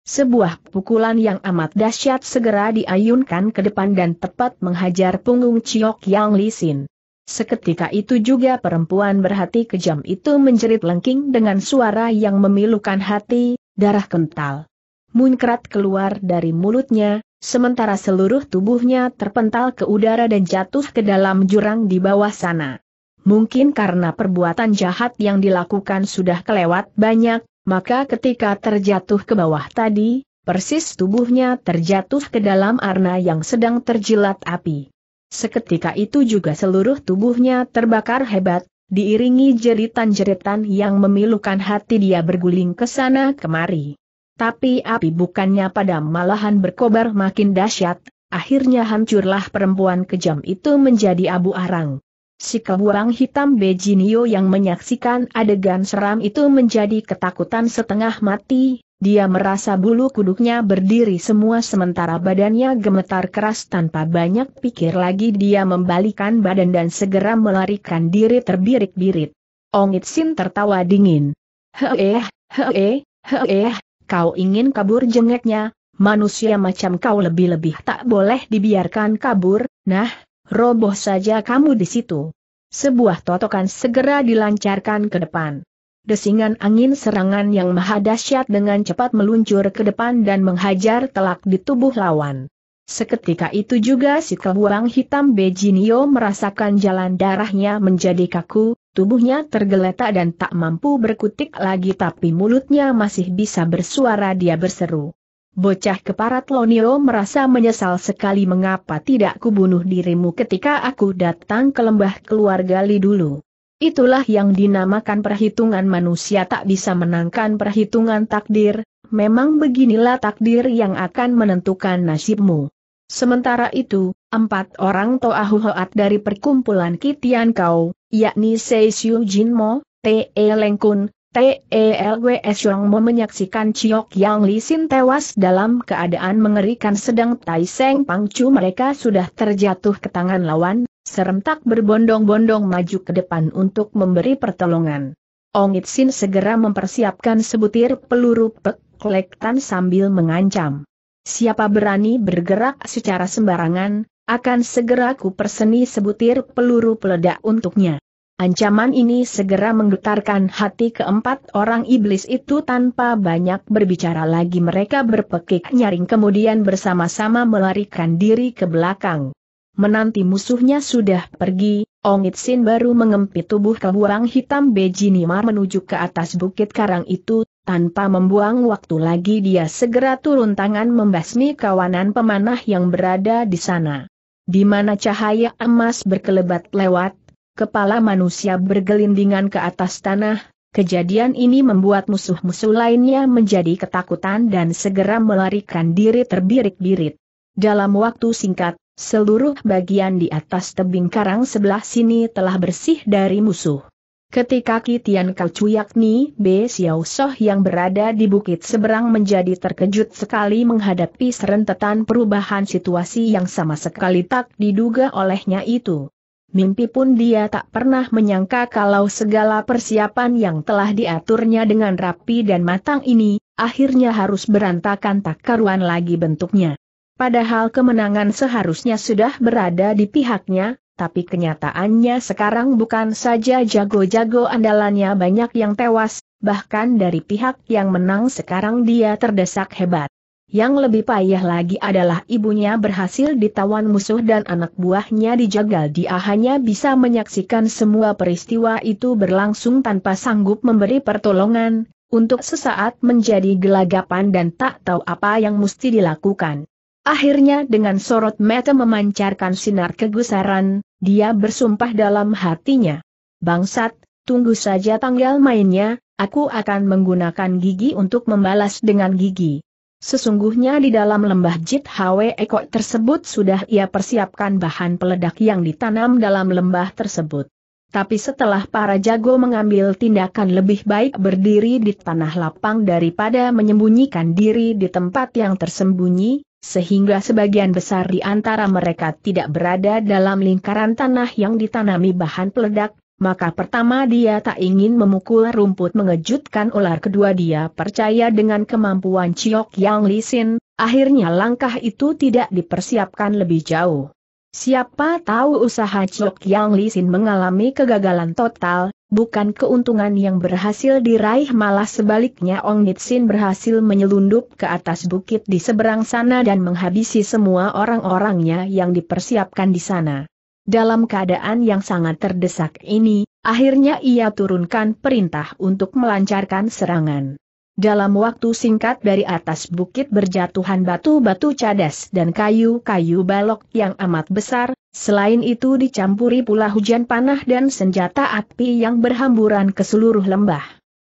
Sebuah pukulan yang amat dahsyat segera diayunkan ke depan dan tepat menghajar punggung Ciok Yang Lisin. Seketika itu juga perempuan berhati kejam itu menjerit lengking dengan suara yang memilukan hati, darah kental. Munkrat keluar dari mulutnya, sementara seluruh tubuhnya terpental ke udara dan jatuh ke dalam jurang di bawah sana. Mungkin karena perbuatan jahat yang dilakukan sudah kelewat banyak, maka ketika terjatuh ke bawah tadi, persis tubuhnya terjatuh ke dalam arna yang sedang terjilat api. Seketika itu juga seluruh tubuhnya terbakar hebat, diiringi jeritan-jeritan yang memilukan hati dia berguling ke sana kemari. Tapi api bukannya padam malahan berkobar makin dahsyat, akhirnya hancurlah perempuan kejam itu menjadi abu arang. Si kebuang hitam Bejinio yang menyaksikan adegan seram itu menjadi ketakutan setengah mati, dia merasa bulu kuduknya berdiri semua sementara badannya gemetar keras tanpa banyak pikir lagi dia membalikan badan dan segera melarikan diri terbirik-birit. Ong Itsin tertawa dingin. Heeh, heeh, heeh. kau ingin kabur jengeknya, manusia macam kau lebih-lebih tak boleh dibiarkan kabur, nah, roboh saja kamu di situ. Sebuah totokan segera dilancarkan ke depan desingan angin serangan yang maha dahsyat dengan cepat meluncur ke depan dan menghajar telak di tubuh lawan. Seketika itu juga si kebuang hitam Bejinio merasakan jalan darahnya menjadi kaku, tubuhnya tergeletak dan tak mampu berkutik lagi tapi mulutnya masih bisa bersuara dia berseru. Bocah keparat Lonio merasa menyesal sekali mengapa tidak kubunuh dirimu ketika aku datang ke lembah keluarga Li dulu. Itulah yang dinamakan perhitungan manusia tak bisa menangkan perhitungan takdir, memang beginilah takdir yang akan menentukan nasibmu. Sementara itu, empat orang Toahu dari perkumpulan Kitian Kau, yakni Sei Siu Jin Mo, T.E. Leng Kun, T.E.L.W.S. Yong Mo menyaksikan Chiok Yang Li tewas dalam keadaan mengerikan sedang Tai Seng Pangcu mereka sudah terjatuh ke tangan lawan, serentak berbondong-bondong maju ke depan untuk memberi pertolongan. Ong Itsin segera mempersiapkan sebutir peluru peklektan tan sambil mengancam. Siapa berani bergerak secara sembarangan, akan segera kuperseni sebutir peluru peledak untuknya. Ancaman ini segera menggetarkan hati keempat orang iblis itu tanpa banyak berbicara lagi mereka berpekik nyaring kemudian bersama-sama melarikan diri ke belakang menanti musuhnya sudah pergi, Ong Itsin baru mengempit tubuh kebuang hitam Bejinimar menuju ke atas bukit karang itu, tanpa membuang waktu lagi dia segera turun tangan membasmi kawanan pemanah yang berada di sana. Di mana cahaya emas berkelebat lewat, kepala manusia bergelindingan ke atas tanah, kejadian ini membuat musuh-musuh lainnya menjadi ketakutan dan segera melarikan diri terbirik-birit. Dalam waktu singkat, Seluruh bagian di atas tebing karang sebelah sini telah bersih dari musuh. Ketika Kitian Kaucu yakni B. Xiao Soh yang berada di bukit seberang menjadi terkejut sekali menghadapi serentetan perubahan situasi yang sama sekali tak diduga olehnya itu. Mimpi pun dia tak pernah menyangka kalau segala persiapan yang telah diaturnya dengan rapi dan matang ini, akhirnya harus berantakan tak karuan lagi bentuknya. Padahal kemenangan seharusnya sudah berada di pihaknya, tapi kenyataannya sekarang bukan saja jago-jago andalannya banyak yang tewas, bahkan dari pihak yang menang sekarang dia terdesak hebat. Yang lebih payah lagi adalah ibunya berhasil ditawan musuh dan anak buahnya dijagal dia hanya bisa menyaksikan semua peristiwa itu berlangsung tanpa sanggup memberi pertolongan, untuk sesaat menjadi gelagapan dan tak tahu apa yang mesti dilakukan. Akhirnya dengan sorot mata memancarkan sinar kegusaran, dia bersumpah dalam hatinya. Bangsat, tunggu saja tanggal mainnya, aku akan menggunakan gigi untuk membalas dengan gigi. Sesungguhnya di dalam lembah Jit Hwe Eko tersebut sudah ia persiapkan bahan peledak yang ditanam dalam lembah tersebut. Tapi setelah para jago mengambil tindakan lebih baik berdiri di tanah lapang daripada menyembunyikan diri di tempat yang tersembunyi, sehingga sebagian besar di antara mereka tidak berada dalam lingkaran tanah yang ditanami bahan peledak, maka pertama dia tak ingin memukul rumput mengejutkan ular kedua dia percaya dengan kemampuan Ciok Yang Lisin, akhirnya langkah itu tidak dipersiapkan lebih jauh. Siapa tahu usaha Ciok Yang Lisin mengalami kegagalan total, Bukan keuntungan yang berhasil diraih malah sebaliknya Ong Nitsin berhasil menyelundup ke atas bukit di seberang sana dan menghabisi semua orang-orangnya yang dipersiapkan di sana. Dalam keadaan yang sangat terdesak ini, akhirnya ia turunkan perintah untuk melancarkan serangan. Dalam waktu singkat dari atas bukit berjatuhan batu-batu cadas dan kayu-kayu balok yang amat besar, Selain itu dicampuri pula hujan panah dan senjata api yang berhamburan ke seluruh lembah.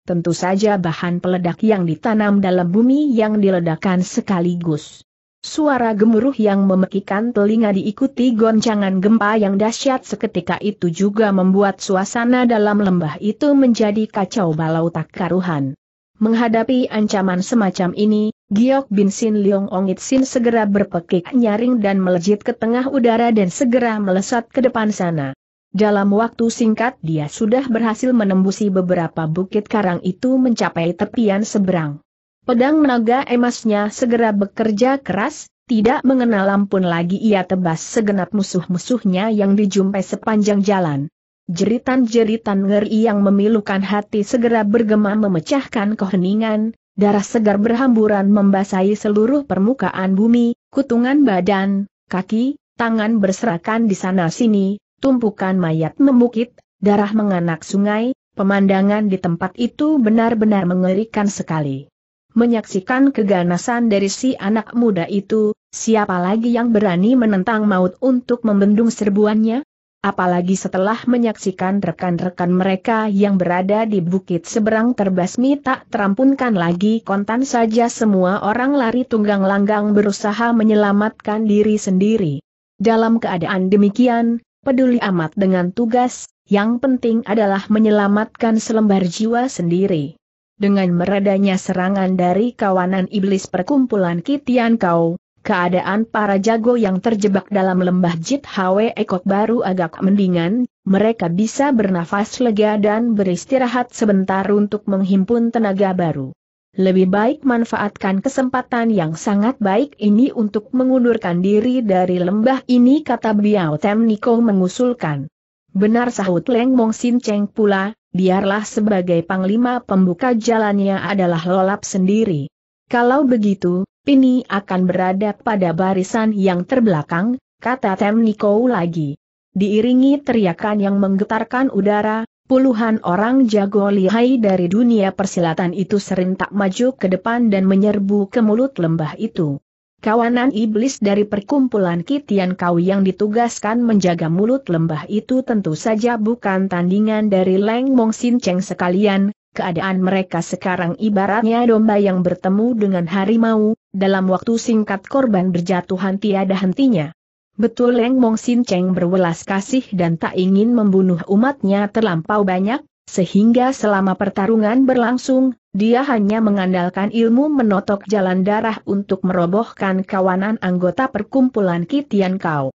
Tentu saja bahan peledak yang ditanam dalam bumi yang diledakkan sekaligus. Suara gemuruh yang memekikan telinga diikuti goncangan gempa yang dahsyat seketika itu juga membuat suasana dalam lembah itu menjadi kacau balau tak karuhan. Menghadapi ancaman semacam ini, Giok Bin Sin Leong Ong Sin segera berpekik nyaring dan melejit ke tengah udara dan segera melesat ke depan sana. Dalam waktu singkat dia sudah berhasil menembusi beberapa bukit karang itu mencapai tepian seberang. Pedang naga emasnya segera bekerja keras, tidak mengenal ampun lagi ia tebas segenap musuh-musuhnya yang dijumpai sepanjang jalan. Jeritan-jeritan ngeri yang memilukan hati segera bergema memecahkan keheningan, Darah segar berhamburan membasahi seluruh permukaan bumi, kutungan badan, kaki, tangan berserakan di sana-sini, tumpukan mayat membukit, darah menganak sungai, pemandangan di tempat itu benar-benar mengerikan sekali. Menyaksikan keganasan dari si anak muda itu, siapa lagi yang berani menentang maut untuk membendung serbuannya? apalagi setelah menyaksikan rekan-rekan mereka yang berada di bukit seberang terbasmi tak terampunkan lagi kontan saja semua orang lari tunggang langgang berusaha menyelamatkan diri sendiri. Dalam keadaan demikian, peduli amat dengan tugas, yang penting adalah menyelamatkan selembar jiwa sendiri. Dengan meredanya serangan dari kawanan iblis perkumpulan Kitian Kau, Keadaan para jago yang terjebak dalam lembah Jit Hwe Ekot baru agak mendingan, mereka bisa bernafas lega dan beristirahat sebentar untuk menghimpun tenaga baru. Lebih baik manfaatkan kesempatan yang sangat baik ini untuk mengundurkan diri dari lembah ini kata Biao Tem Niko mengusulkan. Benar sahut Leng Mong Sin Cheng pula, biarlah sebagai panglima pembuka jalannya adalah lolap sendiri. Kalau begitu, ini akan berada pada barisan yang terbelakang, kata Temniko lagi. Diiringi teriakan yang menggetarkan udara, puluhan orang jago lihai dari dunia persilatan itu serentak maju ke depan dan menyerbu ke mulut lembah itu. Kawanan iblis dari perkumpulan Kitian Kau yang ditugaskan menjaga mulut lembah itu tentu saja bukan tandingan dari Leng Mong Sin Cheng sekalian, keadaan mereka sekarang ibaratnya domba yang bertemu dengan harimau, dalam waktu singkat korban berjatuhan tiada hentinya. Betul Leng Mong Sin Cheng berwelas kasih dan tak ingin membunuh umatnya terlampau banyak, sehingga selama pertarungan berlangsung, dia hanya mengandalkan ilmu menotok jalan darah untuk merobohkan kawanan anggota perkumpulan Kitian Kau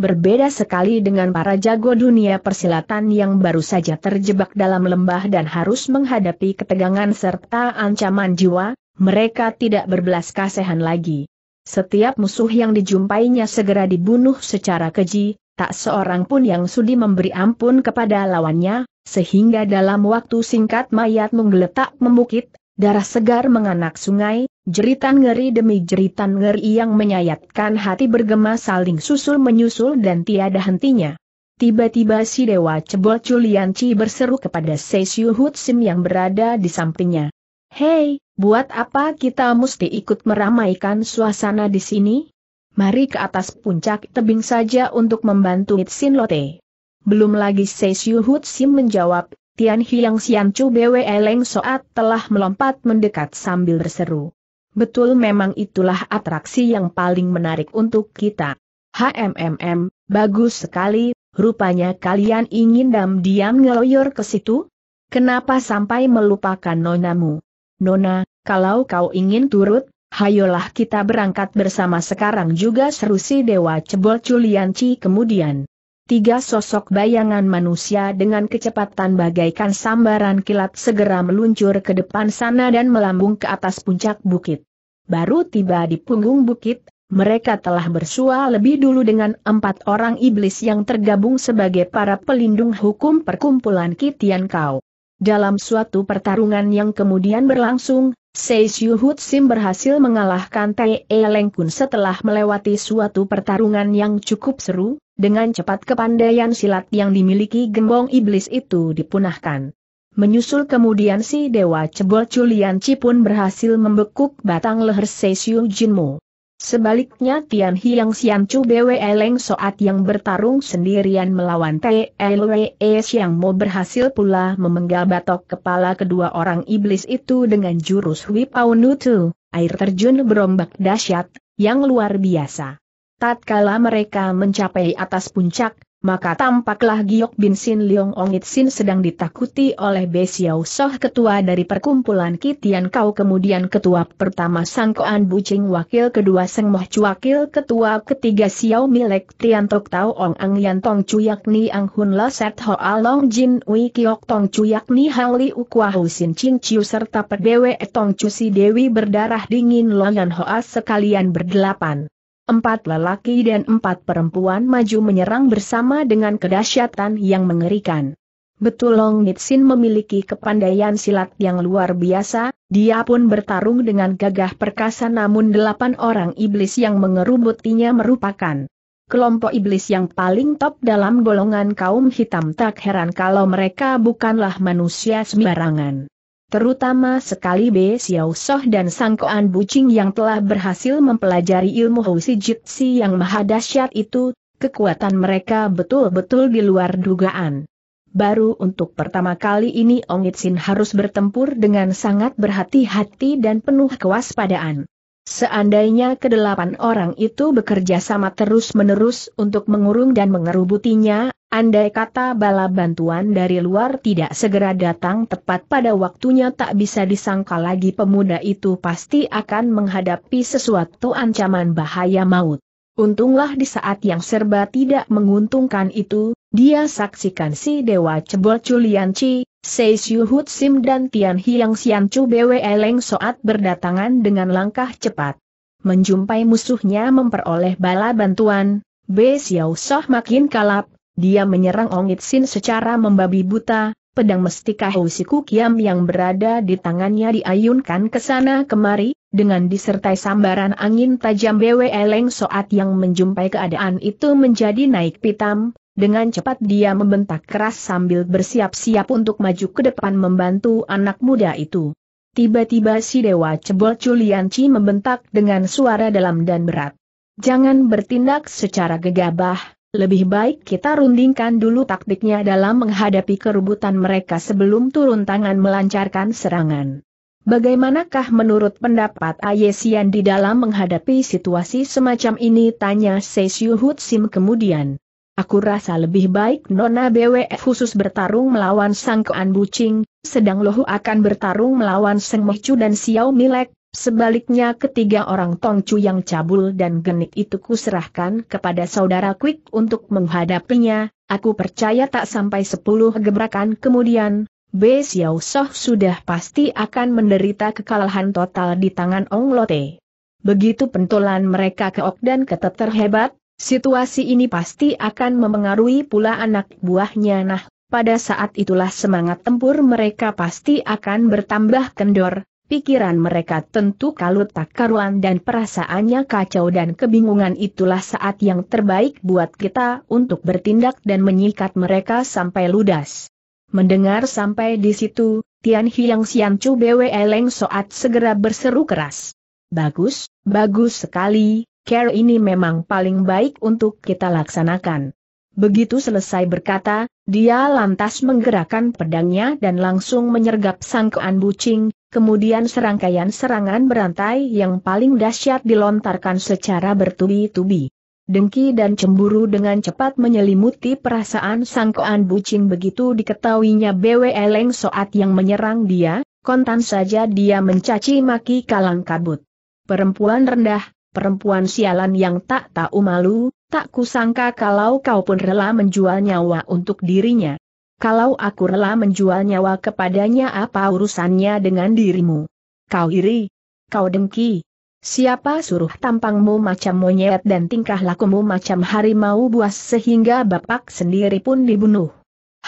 berbeda sekali dengan para jago dunia persilatan yang baru saja terjebak dalam lembah dan harus menghadapi ketegangan serta ancaman jiwa, mereka tidak berbelas kasihan lagi. Setiap musuh yang dijumpainya segera dibunuh secara keji, tak seorang pun yang sudi memberi ampun kepada lawannya, sehingga dalam waktu singkat mayat menggeletak membukit, darah segar menganak sungai, Jeritan ngeri demi jeritan ngeri yang menyayatkan hati bergema saling susul menyusul dan tiada hentinya. Tiba-tiba si Dewa Cebol Culianci berseru kepada Seisiu Hutsim yang berada di sampingnya. Hei, buat apa kita mesti ikut meramaikan suasana di sini? Mari ke atas puncak tebing saja untuk membantu Itsin Lote. Belum lagi Seisiu Hutsim menjawab, Tian Hiang Sian Chu Bwe Leng Soat telah melompat mendekat sambil berseru. Betul memang itulah atraksi yang paling menarik untuk kita. HMMM, bagus sekali, rupanya kalian ingin dam-diam ngeloyor ke situ? Kenapa sampai melupakan nonamu? Nona, kalau kau ingin turut, hayolah kita berangkat bersama sekarang juga seru si Dewa Cebol Culianci kemudian. Tiga sosok bayangan manusia dengan kecepatan bagaikan sambaran kilat segera meluncur ke depan sana dan melambung ke atas puncak bukit. Baru tiba di punggung bukit, mereka telah bersua lebih dulu dengan empat orang iblis yang tergabung sebagai para pelindung hukum perkumpulan Kitian Kau. Dalam suatu pertarungan yang kemudian berlangsung, Sei Seisyu Sim berhasil mengalahkan Tae Leng Kun setelah melewati suatu pertarungan yang cukup seru, dengan cepat kepandaian silat yang dimiliki gembong iblis itu dipunahkan. Menyusul kemudian si Dewa Cebol Culian Ci pun berhasil membekuk batang leher Seisyu Jinmu. Sebaliknya Tian Hiang Sian Chu Bwe Leng Soat yang bertarung sendirian melawan TLWE e Siang Mo berhasil pula memenggal batok kepala kedua orang iblis itu dengan jurus Wipaunu Tu, air terjun berombak dahsyat, yang luar biasa. Tatkala mereka mencapai atas puncak, maka tampaklah Giok Bin Sin Leong Ong Sin sedang ditakuti oleh Be Xiao Soh ketua dari perkumpulan Kitian Kau kemudian ketua pertama Sangkoan Bucing wakil kedua Seng Moh wakil ketua ketiga Xiao Milek Tian Tok Tau Ong Ang Yan Tong Chu yakni Ang Hun La Set Ho A Long Jin Ui Kiok Tong Chu yakni Hali Kwa Hu Sin Ching Chiu serta Perdewe e Tong Chu Si Dewi berdarah dingin Ho Hoa sekalian berdelapan. Empat lelaki dan empat perempuan maju menyerang bersama dengan kedahsyatan yang mengerikan. Betul Long Nitsin memiliki kepandaian silat yang luar biasa, dia pun bertarung dengan gagah perkasa namun delapan orang iblis yang mengerubutinya merupakan kelompok iblis yang paling top dalam golongan kaum hitam tak heran kalau mereka bukanlah manusia sembarangan terutama sekali Be Xiao Soh dan Sang Koan Bucing yang telah berhasil mempelajari ilmu Si Jitsi yang maha dahsyat itu, kekuatan mereka betul-betul di luar dugaan. Baru untuk pertama kali ini Ong Yitsin harus bertempur dengan sangat berhati-hati dan penuh kewaspadaan. Seandainya kedelapan orang itu bekerja sama terus-menerus untuk mengurung dan mengerubutinya, andai kata bala bantuan dari luar tidak segera datang tepat pada waktunya tak bisa disangka lagi pemuda itu pasti akan menghadapi sesuatu ancaman bahaya maut. Untunglah di saat yang serba tidak menguntungkan itu, dia saksikan si Dewa Cebol Culian Chi, Sei Siu Hut Sim dan Tian Hiang Sian Chu Bwe Leng Soat berdatangan dengan langkah cepat. Menjumpai musuhnya memperoleh bala bantuan, Be Xiao Soh makin kalap, dia menyerang Ong It Sin secara membabi buta, pedang mestika Housiku Kiam yang berada di tangannya diayunkan ke sana kemari, dengan disertai sambaran angin tajam Bwe Eleng Soat yang menjumpai keadaan itu menjadi naik pitam, dengan cepat dia membentak keras sambil bersiap-siap untuk maju ke depan membantu anak muda itu. Tiba-tiba si Dewa Cebol Culianci membentak dengan suara dalam dan berat. Jangan bertindak secara gegabah, lebih baik kita rundingkan dulu taktiknya dalam menghadapi kerubutan mereka sebelum turun tangan melancarkan serangan. Bagaimanakah menurut pendapat Ayesian di dalam menghadapi situasi semacam ini? Tanya Seisyu Hutsim kemudian. Aku rasa lebih baik Nona BWF khusus bertarung melawan Sang Kean Bucing, sedang Lohu akan bertarung melawan Seng Mehcu dan Xiao Milek, Sebaliknya ketiga orang Tongcu yang cabul dan genit itu kuserahkan kepada saudara Quick untuk menghadapinya, aku percaya tak sampai sepuluh gebrakan kemudian, B. Xiao Soh sudah pasti akan menderita kekalahan total di tangan Ong Lote. Begitu pentolan mereka keok dan keteter hebat, situasi ini pasti akan memengaruhi pula anak buahnya nah. Pada saat itulah semangat tempur mereka pasti akan bertambah kendor, pikiran mereka tentu kalut tak karuan dan perasaannya kacau dan kebingungan itulah saat yang terbaik buat kita untuk bertindak dan menyikat mereka sampai ludas. Mendengar sampai di situ, Tian Hiang Sian Chu Bwe Leng Soat segera berseru keras. Bagus, bagus sekali, care ini memang paling baik untuk kita laksanakan. Begitu selesai berkata, dia lantas menggerakkan pedangnya dan langsung menyergap sangkaan bucing, kemudian serangkaian serangan berantai yang paling dahsyat dilontarkan secara bertubi-tubi. Dengki dan cemburu dengan cepat menyelimuti perasaan sangkoan bucin begitu diketahuinya BW Eleng Soat yang menyerang dia, kontan saja dia mencaci maki kalang kabut. Perempuan rendah, perempuan sialan yang tak tahu malu, tak kusangka kalau kau pun rela menjual nyawa untuk dirinya. Kalau aku rela menjual nyawa kepadanya apa urusannya dengan dirimu? Kau iri? Kau dengki? Siapa suruh tampangmu macam monyet dan tingkah lakumu macam harimau buas sehingga bapak sendiri pun dibunuh?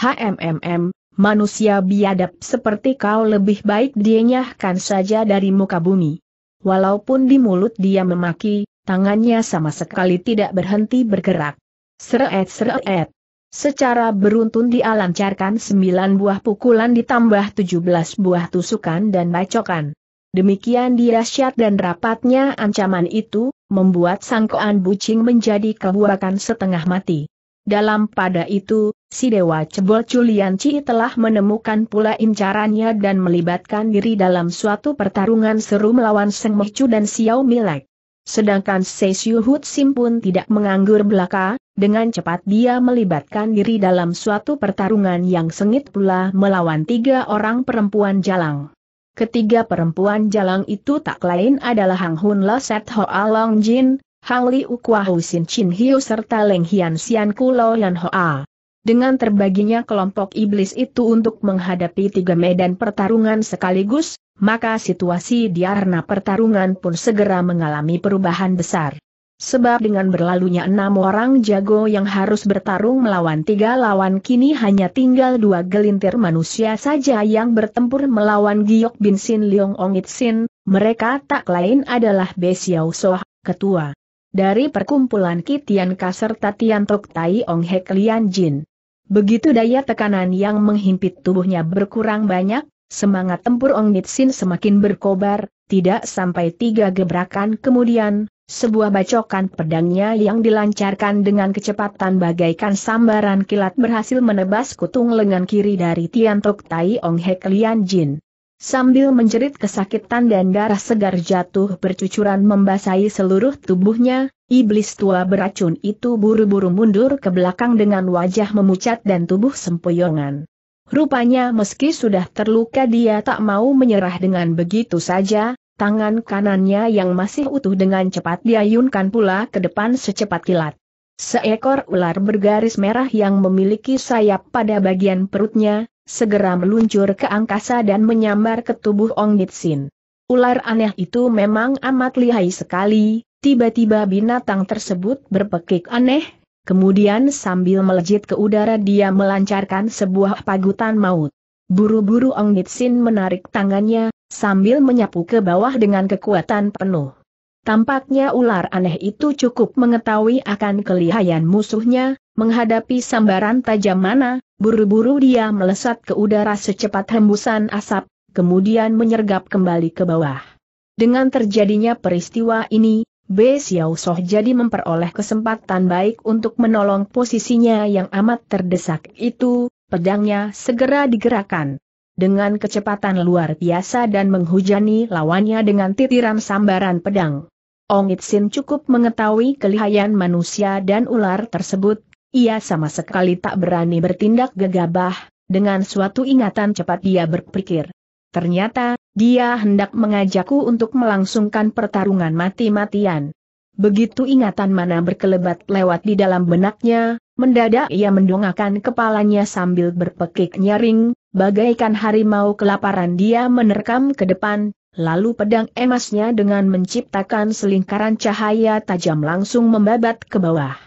HMMM, manusia biadab seperti kau lebih baik dienyahkan saja dari muka bumi. Walaupun di mulut dia memaki, tangannya sama sekali tidak berhenti bergerak. Seret-seret. Secara beruntun dia lancarkan 9 buah pukulan ditambah tujuh belas buah tusukan dan bacokan. Demikian dirasyat dan rapatnya ancaman itu, membuat sangkoan bucing menjadi kebuakan setengah mati. Dalam pada itu, si Dewa Cebol Culianci telah menemukan pula incarannya dan melibatkan diri dalam suatu pertarungan seru melawan Seng Mecu dan Xiao Milek. Sedangkan Seisyu Hud Sim pun tidak menganggur belaka, dengan cepat dia melibatkan diri dalam suatu pertarungan yang sengit pula melawan tiga orang perempuan jalang. Ketiga perempuan jalang itu tak lain adalah Hang Hun La, Set Ho Along Jin, Hang Li Ukwa Hu Sin Chin Hiu serta Leng Hian Sian Kulo Yan Hoa. Dengan terbaginya kelompok iblis itu untuk menghadapi tiga medan pertarungan sekaligus, maka situasi di arena pertarungan pun segera mengalami perubahan besar. Sebab dengan berlalunya enam orang jago yang harus bertarung melawan tiga lawan kini hanya tinggal dua gelintir manusia saja yang bertempur melawan Giok Bin Sin Leong Ong It Sin, mereka tak lain adalah Be Xiao Soh, ketua. Dari perkumpulan Kitian Ka serta Tian Tok Tai Ong Hek Lian Jin. Begitu daya tekanan yang menghimpit tubuhnya berkurang banyak, semangat tempur Ong Sin semakin berkobar, tidak sampai tiga gebrakan kemudian, sebuah bacokan pedangnya yang dilancarkan dengan kecepatan bagaikan sambaran kilat berhasil menebas kutung lengan kiri dari Tian Tok Tai Ong Hek Lian Jin. Sambil menjerit kesakitan dan darah segar jatuh bercucuran membasahi seluruh tubuhnya, iblis tua beracun itu buru-buru mundur ke belakang dengan wajah memucat dan tubuh sempoyongan. Rupanya meski sudah terluka dia tak mau menyerah dengan begitu saja, Tangan kanannya yang masih utuh dengan cepat diayunkan pula ke depan secepat kilat. Seekor ular bergaris merah yang memiliki sayap pada bagian perutnya, segera meluncur ke angkasa dan menyambar ke tubuh Ong Nitsin. Ular aneh itu memang amat lihai sekali, tiba-tiba binatang tersebut berpekik aneh, kemudian sambil melejit ke udara dia melancarkan sebuah pagutan maut. Buru-buru Ong Nitsin menarik tangannya, sambil menyapu ke bawah dengan kekuatan penuh. Tampaknya ular aneh itu cukup mengetahui akan kelihayan musuhnya, menghadapi sambaran tajam mana, buru-buru dia melesat ke udara secepat hembusan asap, kemudian menyergap kembali ke bawah. Dengan terjadinya peristiwa ini, B. Xiao Soh jadi memperoleh kesempatan baik untuk menolong posisinya yang amat terdesak itu, pedangnya segera digerakkan. Dengan kecepatan luar biasa dan menghujani lawannya dengan titiran sambaran pedang. Ong Itsin cukup mengetahui kelihayan manusia dan ular tersebut, ia sama sekali tak berani bertindak gegabah, dengan suatu ingatan cepat dia berpikir. Ternyata, dia hendak mengajakku untuk melangsungkan pertarungan mati-matian. Begitu ingatan mana berkelebat lewat di dalam benaknya, Mendadak ia mendongakkan kepalanya sambil berpekik nyaring, bagaikan harimau kelaparan dia menerkam ke depan, lalu pedang emasnya dengan menciptakan selingkaran cahaya tajam langsung membabat ke bawah.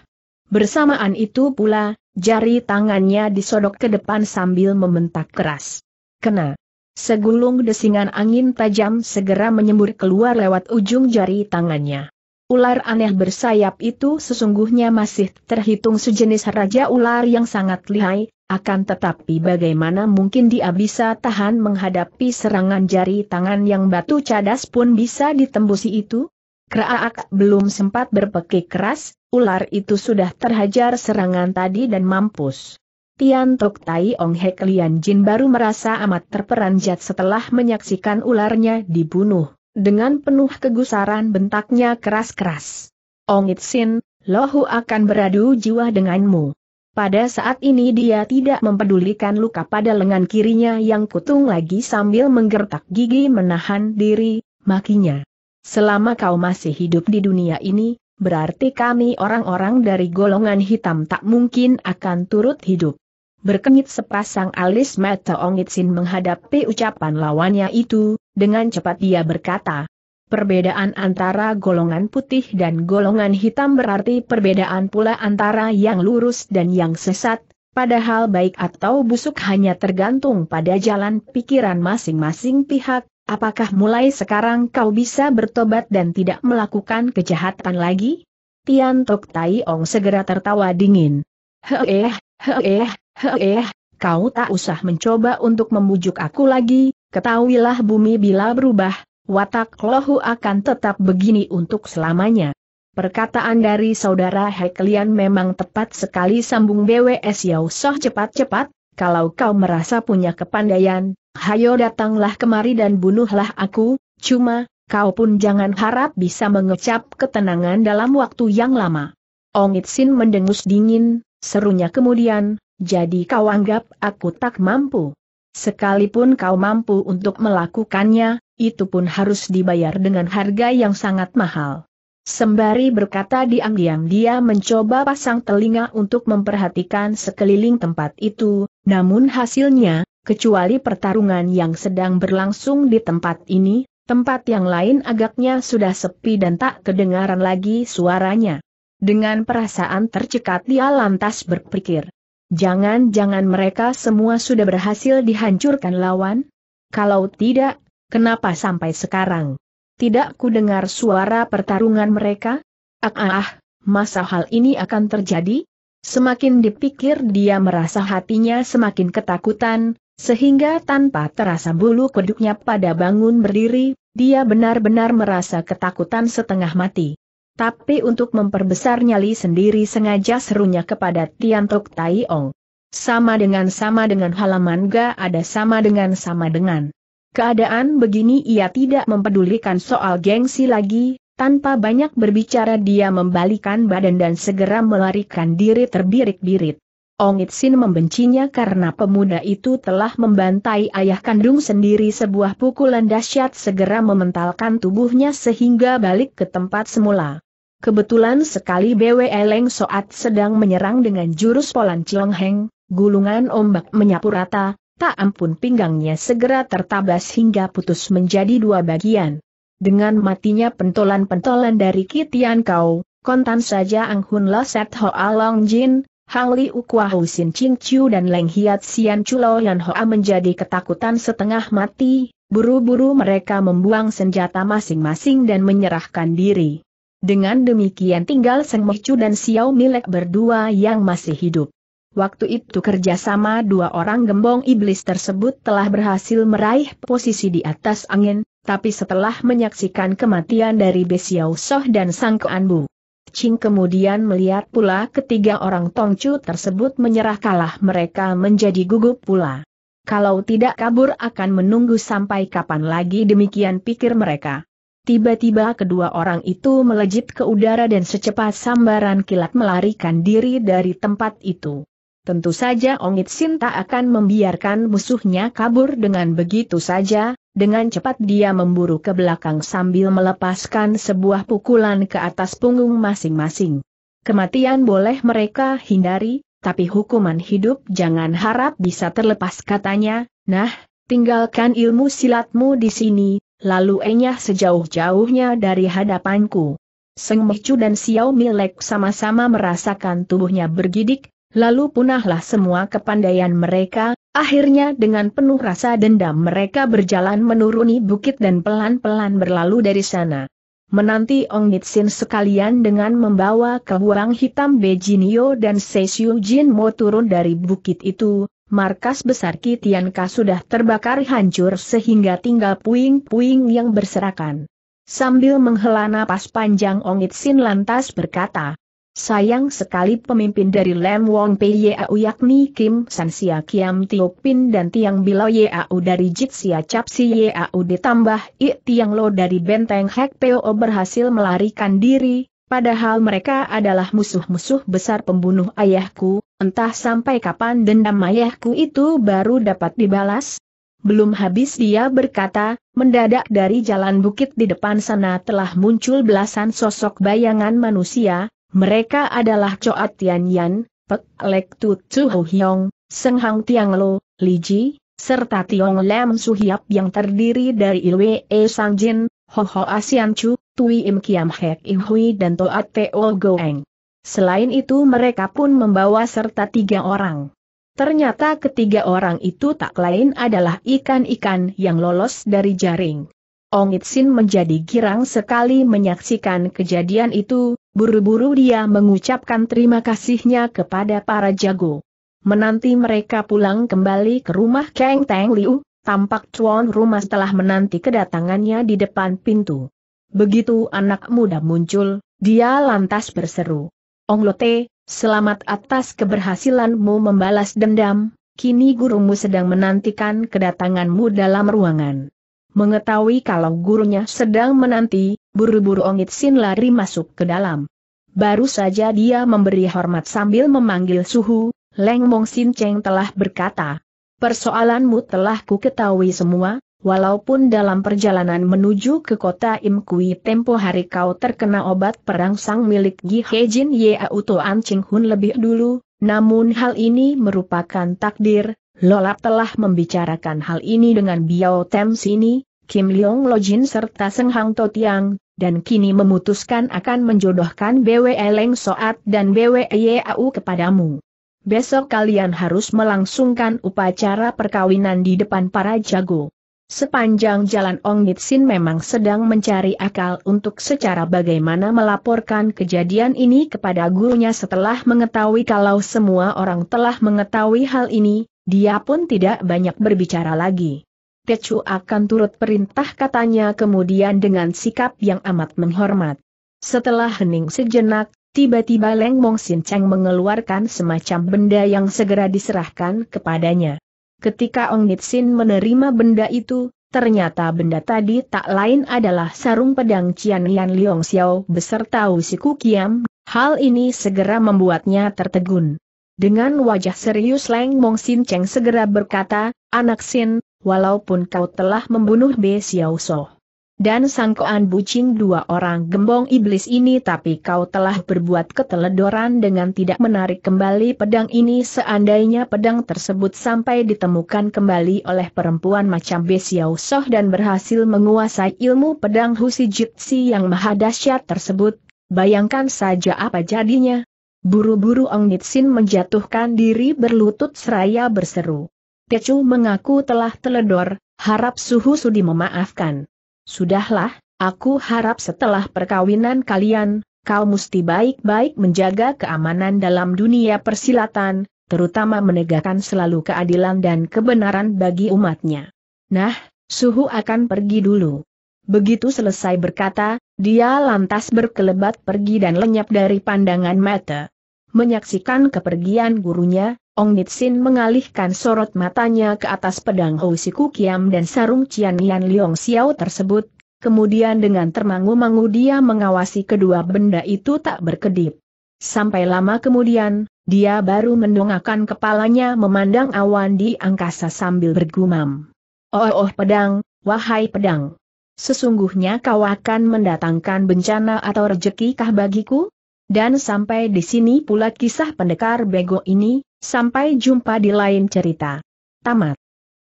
Bersamaan itu pula, jari tangannya disodok ke depan sambil membentak keras. Kena. Segulung desingan angin tajam segera menyembur keluar lewat ujung jari tangannya. Ular aneh bersayap itu sesungguhnya masih terhitung sejenis raja ular yang sangat lihai, akan tetapi bagaimana mungkin dia bisa tahan menghadapi serangan jari tangan yang batu cadas pun bisa ditembusi itu? Kraak belum sempat berpekik keras, ular itu sudah terhajar serangan tadi dan mampus. Tian Tok Tai Ong Hek Lian Jin baru merasa amat terperanjat setelah menyaksikan ularnya dibunuh. Dengan penuh kegusaran bentaknya keras-keras. Ongit Sin, Lohu akan beradu jiwa denganmu. Pada saat ini dia tidak mempedulikan luka pada lengan kirinya yang kutung lagi sambil menggertak gigi menahan diri, makinya. Selama kau masih hidup di dunia ini, berarti kami orang-orang dari golongan hitam tak mungkin akan turut hidup. Berkenit sepasang alis mata Ongitsin menghadapi ucapan lawannya itu, dengan cepat dia berkata, Perbedaan antara golongan putih dan golongan hitam berarti perbedaan pula antara yang lurus dan yang sesat, padahal baik atau busuk hanya tergantung pada jalan pikiran masing-masing pihak, apakah mulai sekarang kau bisa bertobat dan tidak melakukan kejahatan lagi? Tian Tok Tai Ong segera tertawa dingin. Heeh, heeh, heeh, kau tak usah mencoba untuk membujuk aku lagi, Ketahuilah bumi bila berubah, watak lohu akan tetap begini untuk selamanya. Perkataan dari saudara Heklian memang tepat sekali sambung BWS Yau Soh cepat-cepat, kalau kau merasa punya kepandaian, hayo datanglah kemari dan bunuhlah aku, cuma, kau pun jangan harap bisa mengecap ketenangan dalam waktu yang lama. Ongit sin mendengus dingin, serunya kemudian, jadi kau anggap aku tak mampu. Sekalipun kau mampu untuk melakukannya, itu pun harus dibayar dengan harga yang sangat mahal. Sembari berkata diam-diam dia mencoba pasang telinga untuk memperhatikan sekeliling tempat itu, namun hasilnya, kecuali pertarungan yang sedang berlangsung di tempat ini, tempat yang lain agaknya sudah sepi dan tak kedengaran lagi suaranya. Dengan perasaan tercekat dia lantas berpikir, Jangan-jangan mereka semua sudah berhasil dihancurkan lawan? Kalau tidak, kenapa sampai sekarang? Tidak ku dengar suara pertarungan mereka? Ah, ah, ah masa hal ini akan terjadi? Semakin dipikir dia merasa hatinya semakin ketakutan, sehingga tanpa terasa bulu kuduknya pada bangun berdiri, dia benar-benar merasa ketakutan setengah mati. Tapi untuk memperbesar nyali sendiri sengaja serunya kepada Tian Tok Tai Ong. Sama dengan sama dengan halaman ga ada sama dengan sama dengan. Keadaan begini ia tidak mempedulikan soal gengsi lagi, tanpa banyak berbicara dia membalikan badan dan segera melarikan diri terbirik-birit. Ong Itsin membencinya karena pemuda itu telah membantai ayah kandung sendiri sebuah pukulan dahsyat segera mementalkan tubuhnya sehingga balik ke tempat semula. Kebetulan sekali BW Eleng Soat sedang menyerang dengan jurus Polan Ciong Heng, gulungan ombak menyapu rata, tak ampun pinggangnya segera tertabas hingga putus menjadi dua bagian. Dengan matinya pentolan-pentolan dari Kitian Kau, kontan saja Ang Hun La Set Ho Long Jin, Hang Li Ukwa Hu Sin Ching Chiu dan Leng Hiat Sian Chulo Yan Hoa menjadi ketakutan setengah mati, buru-buru mereka membuang senjata masing-masing dan menyerahkan diri. Dengan demikian tinggal Seng Mechu dan Xiao Milek berdua yang masih hidup. Waktu itu kerjasama dua orang gembong iblis tersebut telah berhasil meraih posisi di atas angin, tapi setelah menyaksikan kematian dari Be Xiao Soh dan Sang Keanbu. Ching kemudian melihat pula ketiga orang Tongcu tersebut menyerah kalah mereka menjadi gugup pula. Kalau tidak kabur akan menunggu sampai kapan lagi demikian pikir mereka. Tiba-tiba kedua orang itu melejit ke udara dan secepat sambaran kilat melarikan diri dari tempat itu. Tentu saja Ongit Sin tak akan membiarkan musuhnya kabur dengan begitu saja, dengan cepat dia memburu ke belakang sambil melepaskan sebuah pukulan ke atas punggung masing-masing. Kematian boleh mereka hindari, tapi hukuman hidup jangan harap bisa terlepas katanya, nah, tinggalkan ilmu silatmu di sini, lalu enyah sejauh-jauhnya dari hadapanku. Seng Mechu dan Xiao Milek sama-sama merasakan tubuhnya bergidik, lalu punahlah semua kepandaian mereka, akhirnya dengan penuh rasa dendam mereka berjalan menuruni bukit dan pelan-pelan berlalu dari sana. Menanti Ong Nitsin sekalian dengan membawa kebuang hitam Bejinio dan Seisyu Jin mau turun dari bukit itu, markas besar Kitianka sudah terbakar hancur sehingga tinggal puing-puing yang berserakan. Sambil menghela napas panjang Ongit Sin lantas berkata, Sayang sekali pemimpin dari Lem Wong Yau yakni Kim San Sia Kiam Tio Pin dan Tiang Bilo Yau dari Jit Sia Cap Si Yau ditambah I Tiang Lo dari Benteng Hek Peo berhasil melarikan diri, padahal mereka adalah musuh-musuh besar pembunuh ayahku, Entah sampai kapan dendam ayahku itu baru dapat dibalas? Belum habis dia berkata, mendadak dari jalan bukit di depan sana telah muncul belasan sosok bayangan manusia, mereka adalah Choa Tian Yan, Pek Lek Tu Chu Hyong, Seng Hang Tiang Lo, Li Ji, serta Tiong Lam Suhiap yang terdiri dari Ilwe E Sang Jin, Ho Ho Asian Chu, Tui Im Kiam Hek Hui dan Toat Teo Goeng. Selain itu mereka pun membawa serta tiga orang. Ternyata ketiga orang itu tak lain adalah ikan-ikan yang lolos dari jaring. Ong Itsin menjadi girang sekali menyaksikan kejadian itu, buru-buru dia mengucapkan terima kasihnya kepada para jago. Menanti mereka pulang kembali ke rumah Kang Teng Liu, tampak tuan rumah telah menanti kedatangannya di depan pintu. Begitu anak muda muncul, dia lantas berseru. Ong Lote, selamat atas keberhasilanmu membalas dendam, kini gurumu sedang menantikan kedatanganmu dalam ruangan. Mengetahui kalau gurunya sedang menanti, buru-buru Ongit Sin lari masuk ke dalam. Baru saja dia memberi hormat sambil memanggil suhu, Leng Mong Sin Cheng telah berkata, Persoalanmu telah ku ketahui semua, Walaupun dalam perjalanan menuju ke kota Imkui tempo hari kau terkena obat perangsang sang milik Gi Jin, Hejin To An, Ching Hun lebih dulu, namun hal ini merupakan takdir, Lolap telah membicarakan hal ini dengan Biao Tem Sini, Kim Leong Jin serta Seng Hang To Tiang, dan kini memutuskan akan menjodohkan BW Leng Soat dan BW Au kepadamu. Besok kalian harus melangsungkan upacara perkawinan di depan para jago. Sepanjang jalan Ong Nitsin memang sedang mencari akal untuk secara bagaimana melaporkan kejadian ini kepada gurunya setelah mengetahui kalau semua orang telah mengetahui hal ini, dia pun tidak banyak berbicara lagi. Tecu akan turut perintah katanya kemudian dengan sikap yang amat menghormat. Setelah hening sejenak, tiba-tiba Leng Mong Sin Cheng mengeluarkan semacam benda yang segera diserahkan kepadanya. Ketika Ong Nitsin menerima benda itu, ternyata benda tadi tak lain adalah sarung pedang Cian Lian Liong Xiao beserta Usiku Kiam, hal ini segera membuatnya tertegun. Dengan wajah serius Leng Mong Sin Cheng segera berkata, Anak Sin, walaupun kau telah membunuh Be Xiao So, dan sangkoan bucing dua orang gembong iblis ini tapi kau telah berbuat keteledoran dengan tidak menarik kembali pedang ini seandainya pedang tersebut sampai ditemukan kembali oleh perempuan macam Besiau Soh dan berhasil menguasai ilmu pedang Husi Jitsi yang maha dahsyat tersebut, bayangkan saja apa jadinya. Buru-buru Ong Nitsin menjatuhkan diri berlutut seraya berseru. Tecu mengaku telah teledor, harap Suhu Sudi memaafkan. Sudahlah, aku harap setelah perkawinan kalian, kau mesti baik-baik menjaga keamanan dalam dunia persilatan, terutama menegakkan selalu keadilan dan kebenaran bagi umatnya. Nah, Suhu akan pergi dulu. Begitu selesai berkata, dia lantas berkelebat pergi dan lenyap dari pandangan mata. Menyaksikan kepergian gurunya, Ong Nitsin mengalihkan sorot matanya ke atas pedang Hou Siku Kiam dan sarung Cian Yan Liong Xiao tersebut, kemudian dengan termangu-mangu dia mengawasi kedua benda itu tak berkedip. Sampai lama kemudian, dia baru mendongakkan kepalanya memandang awan di angkasa sambil bergumam. Oh, oh pedang, wahai pedang. Sesungguhnya kau akan mendatangkan bencana atau rejeki bagiku? Dan sampai di sini pula kisah pendekar bego ini, sampai jumpa di lain cerita. Tamat.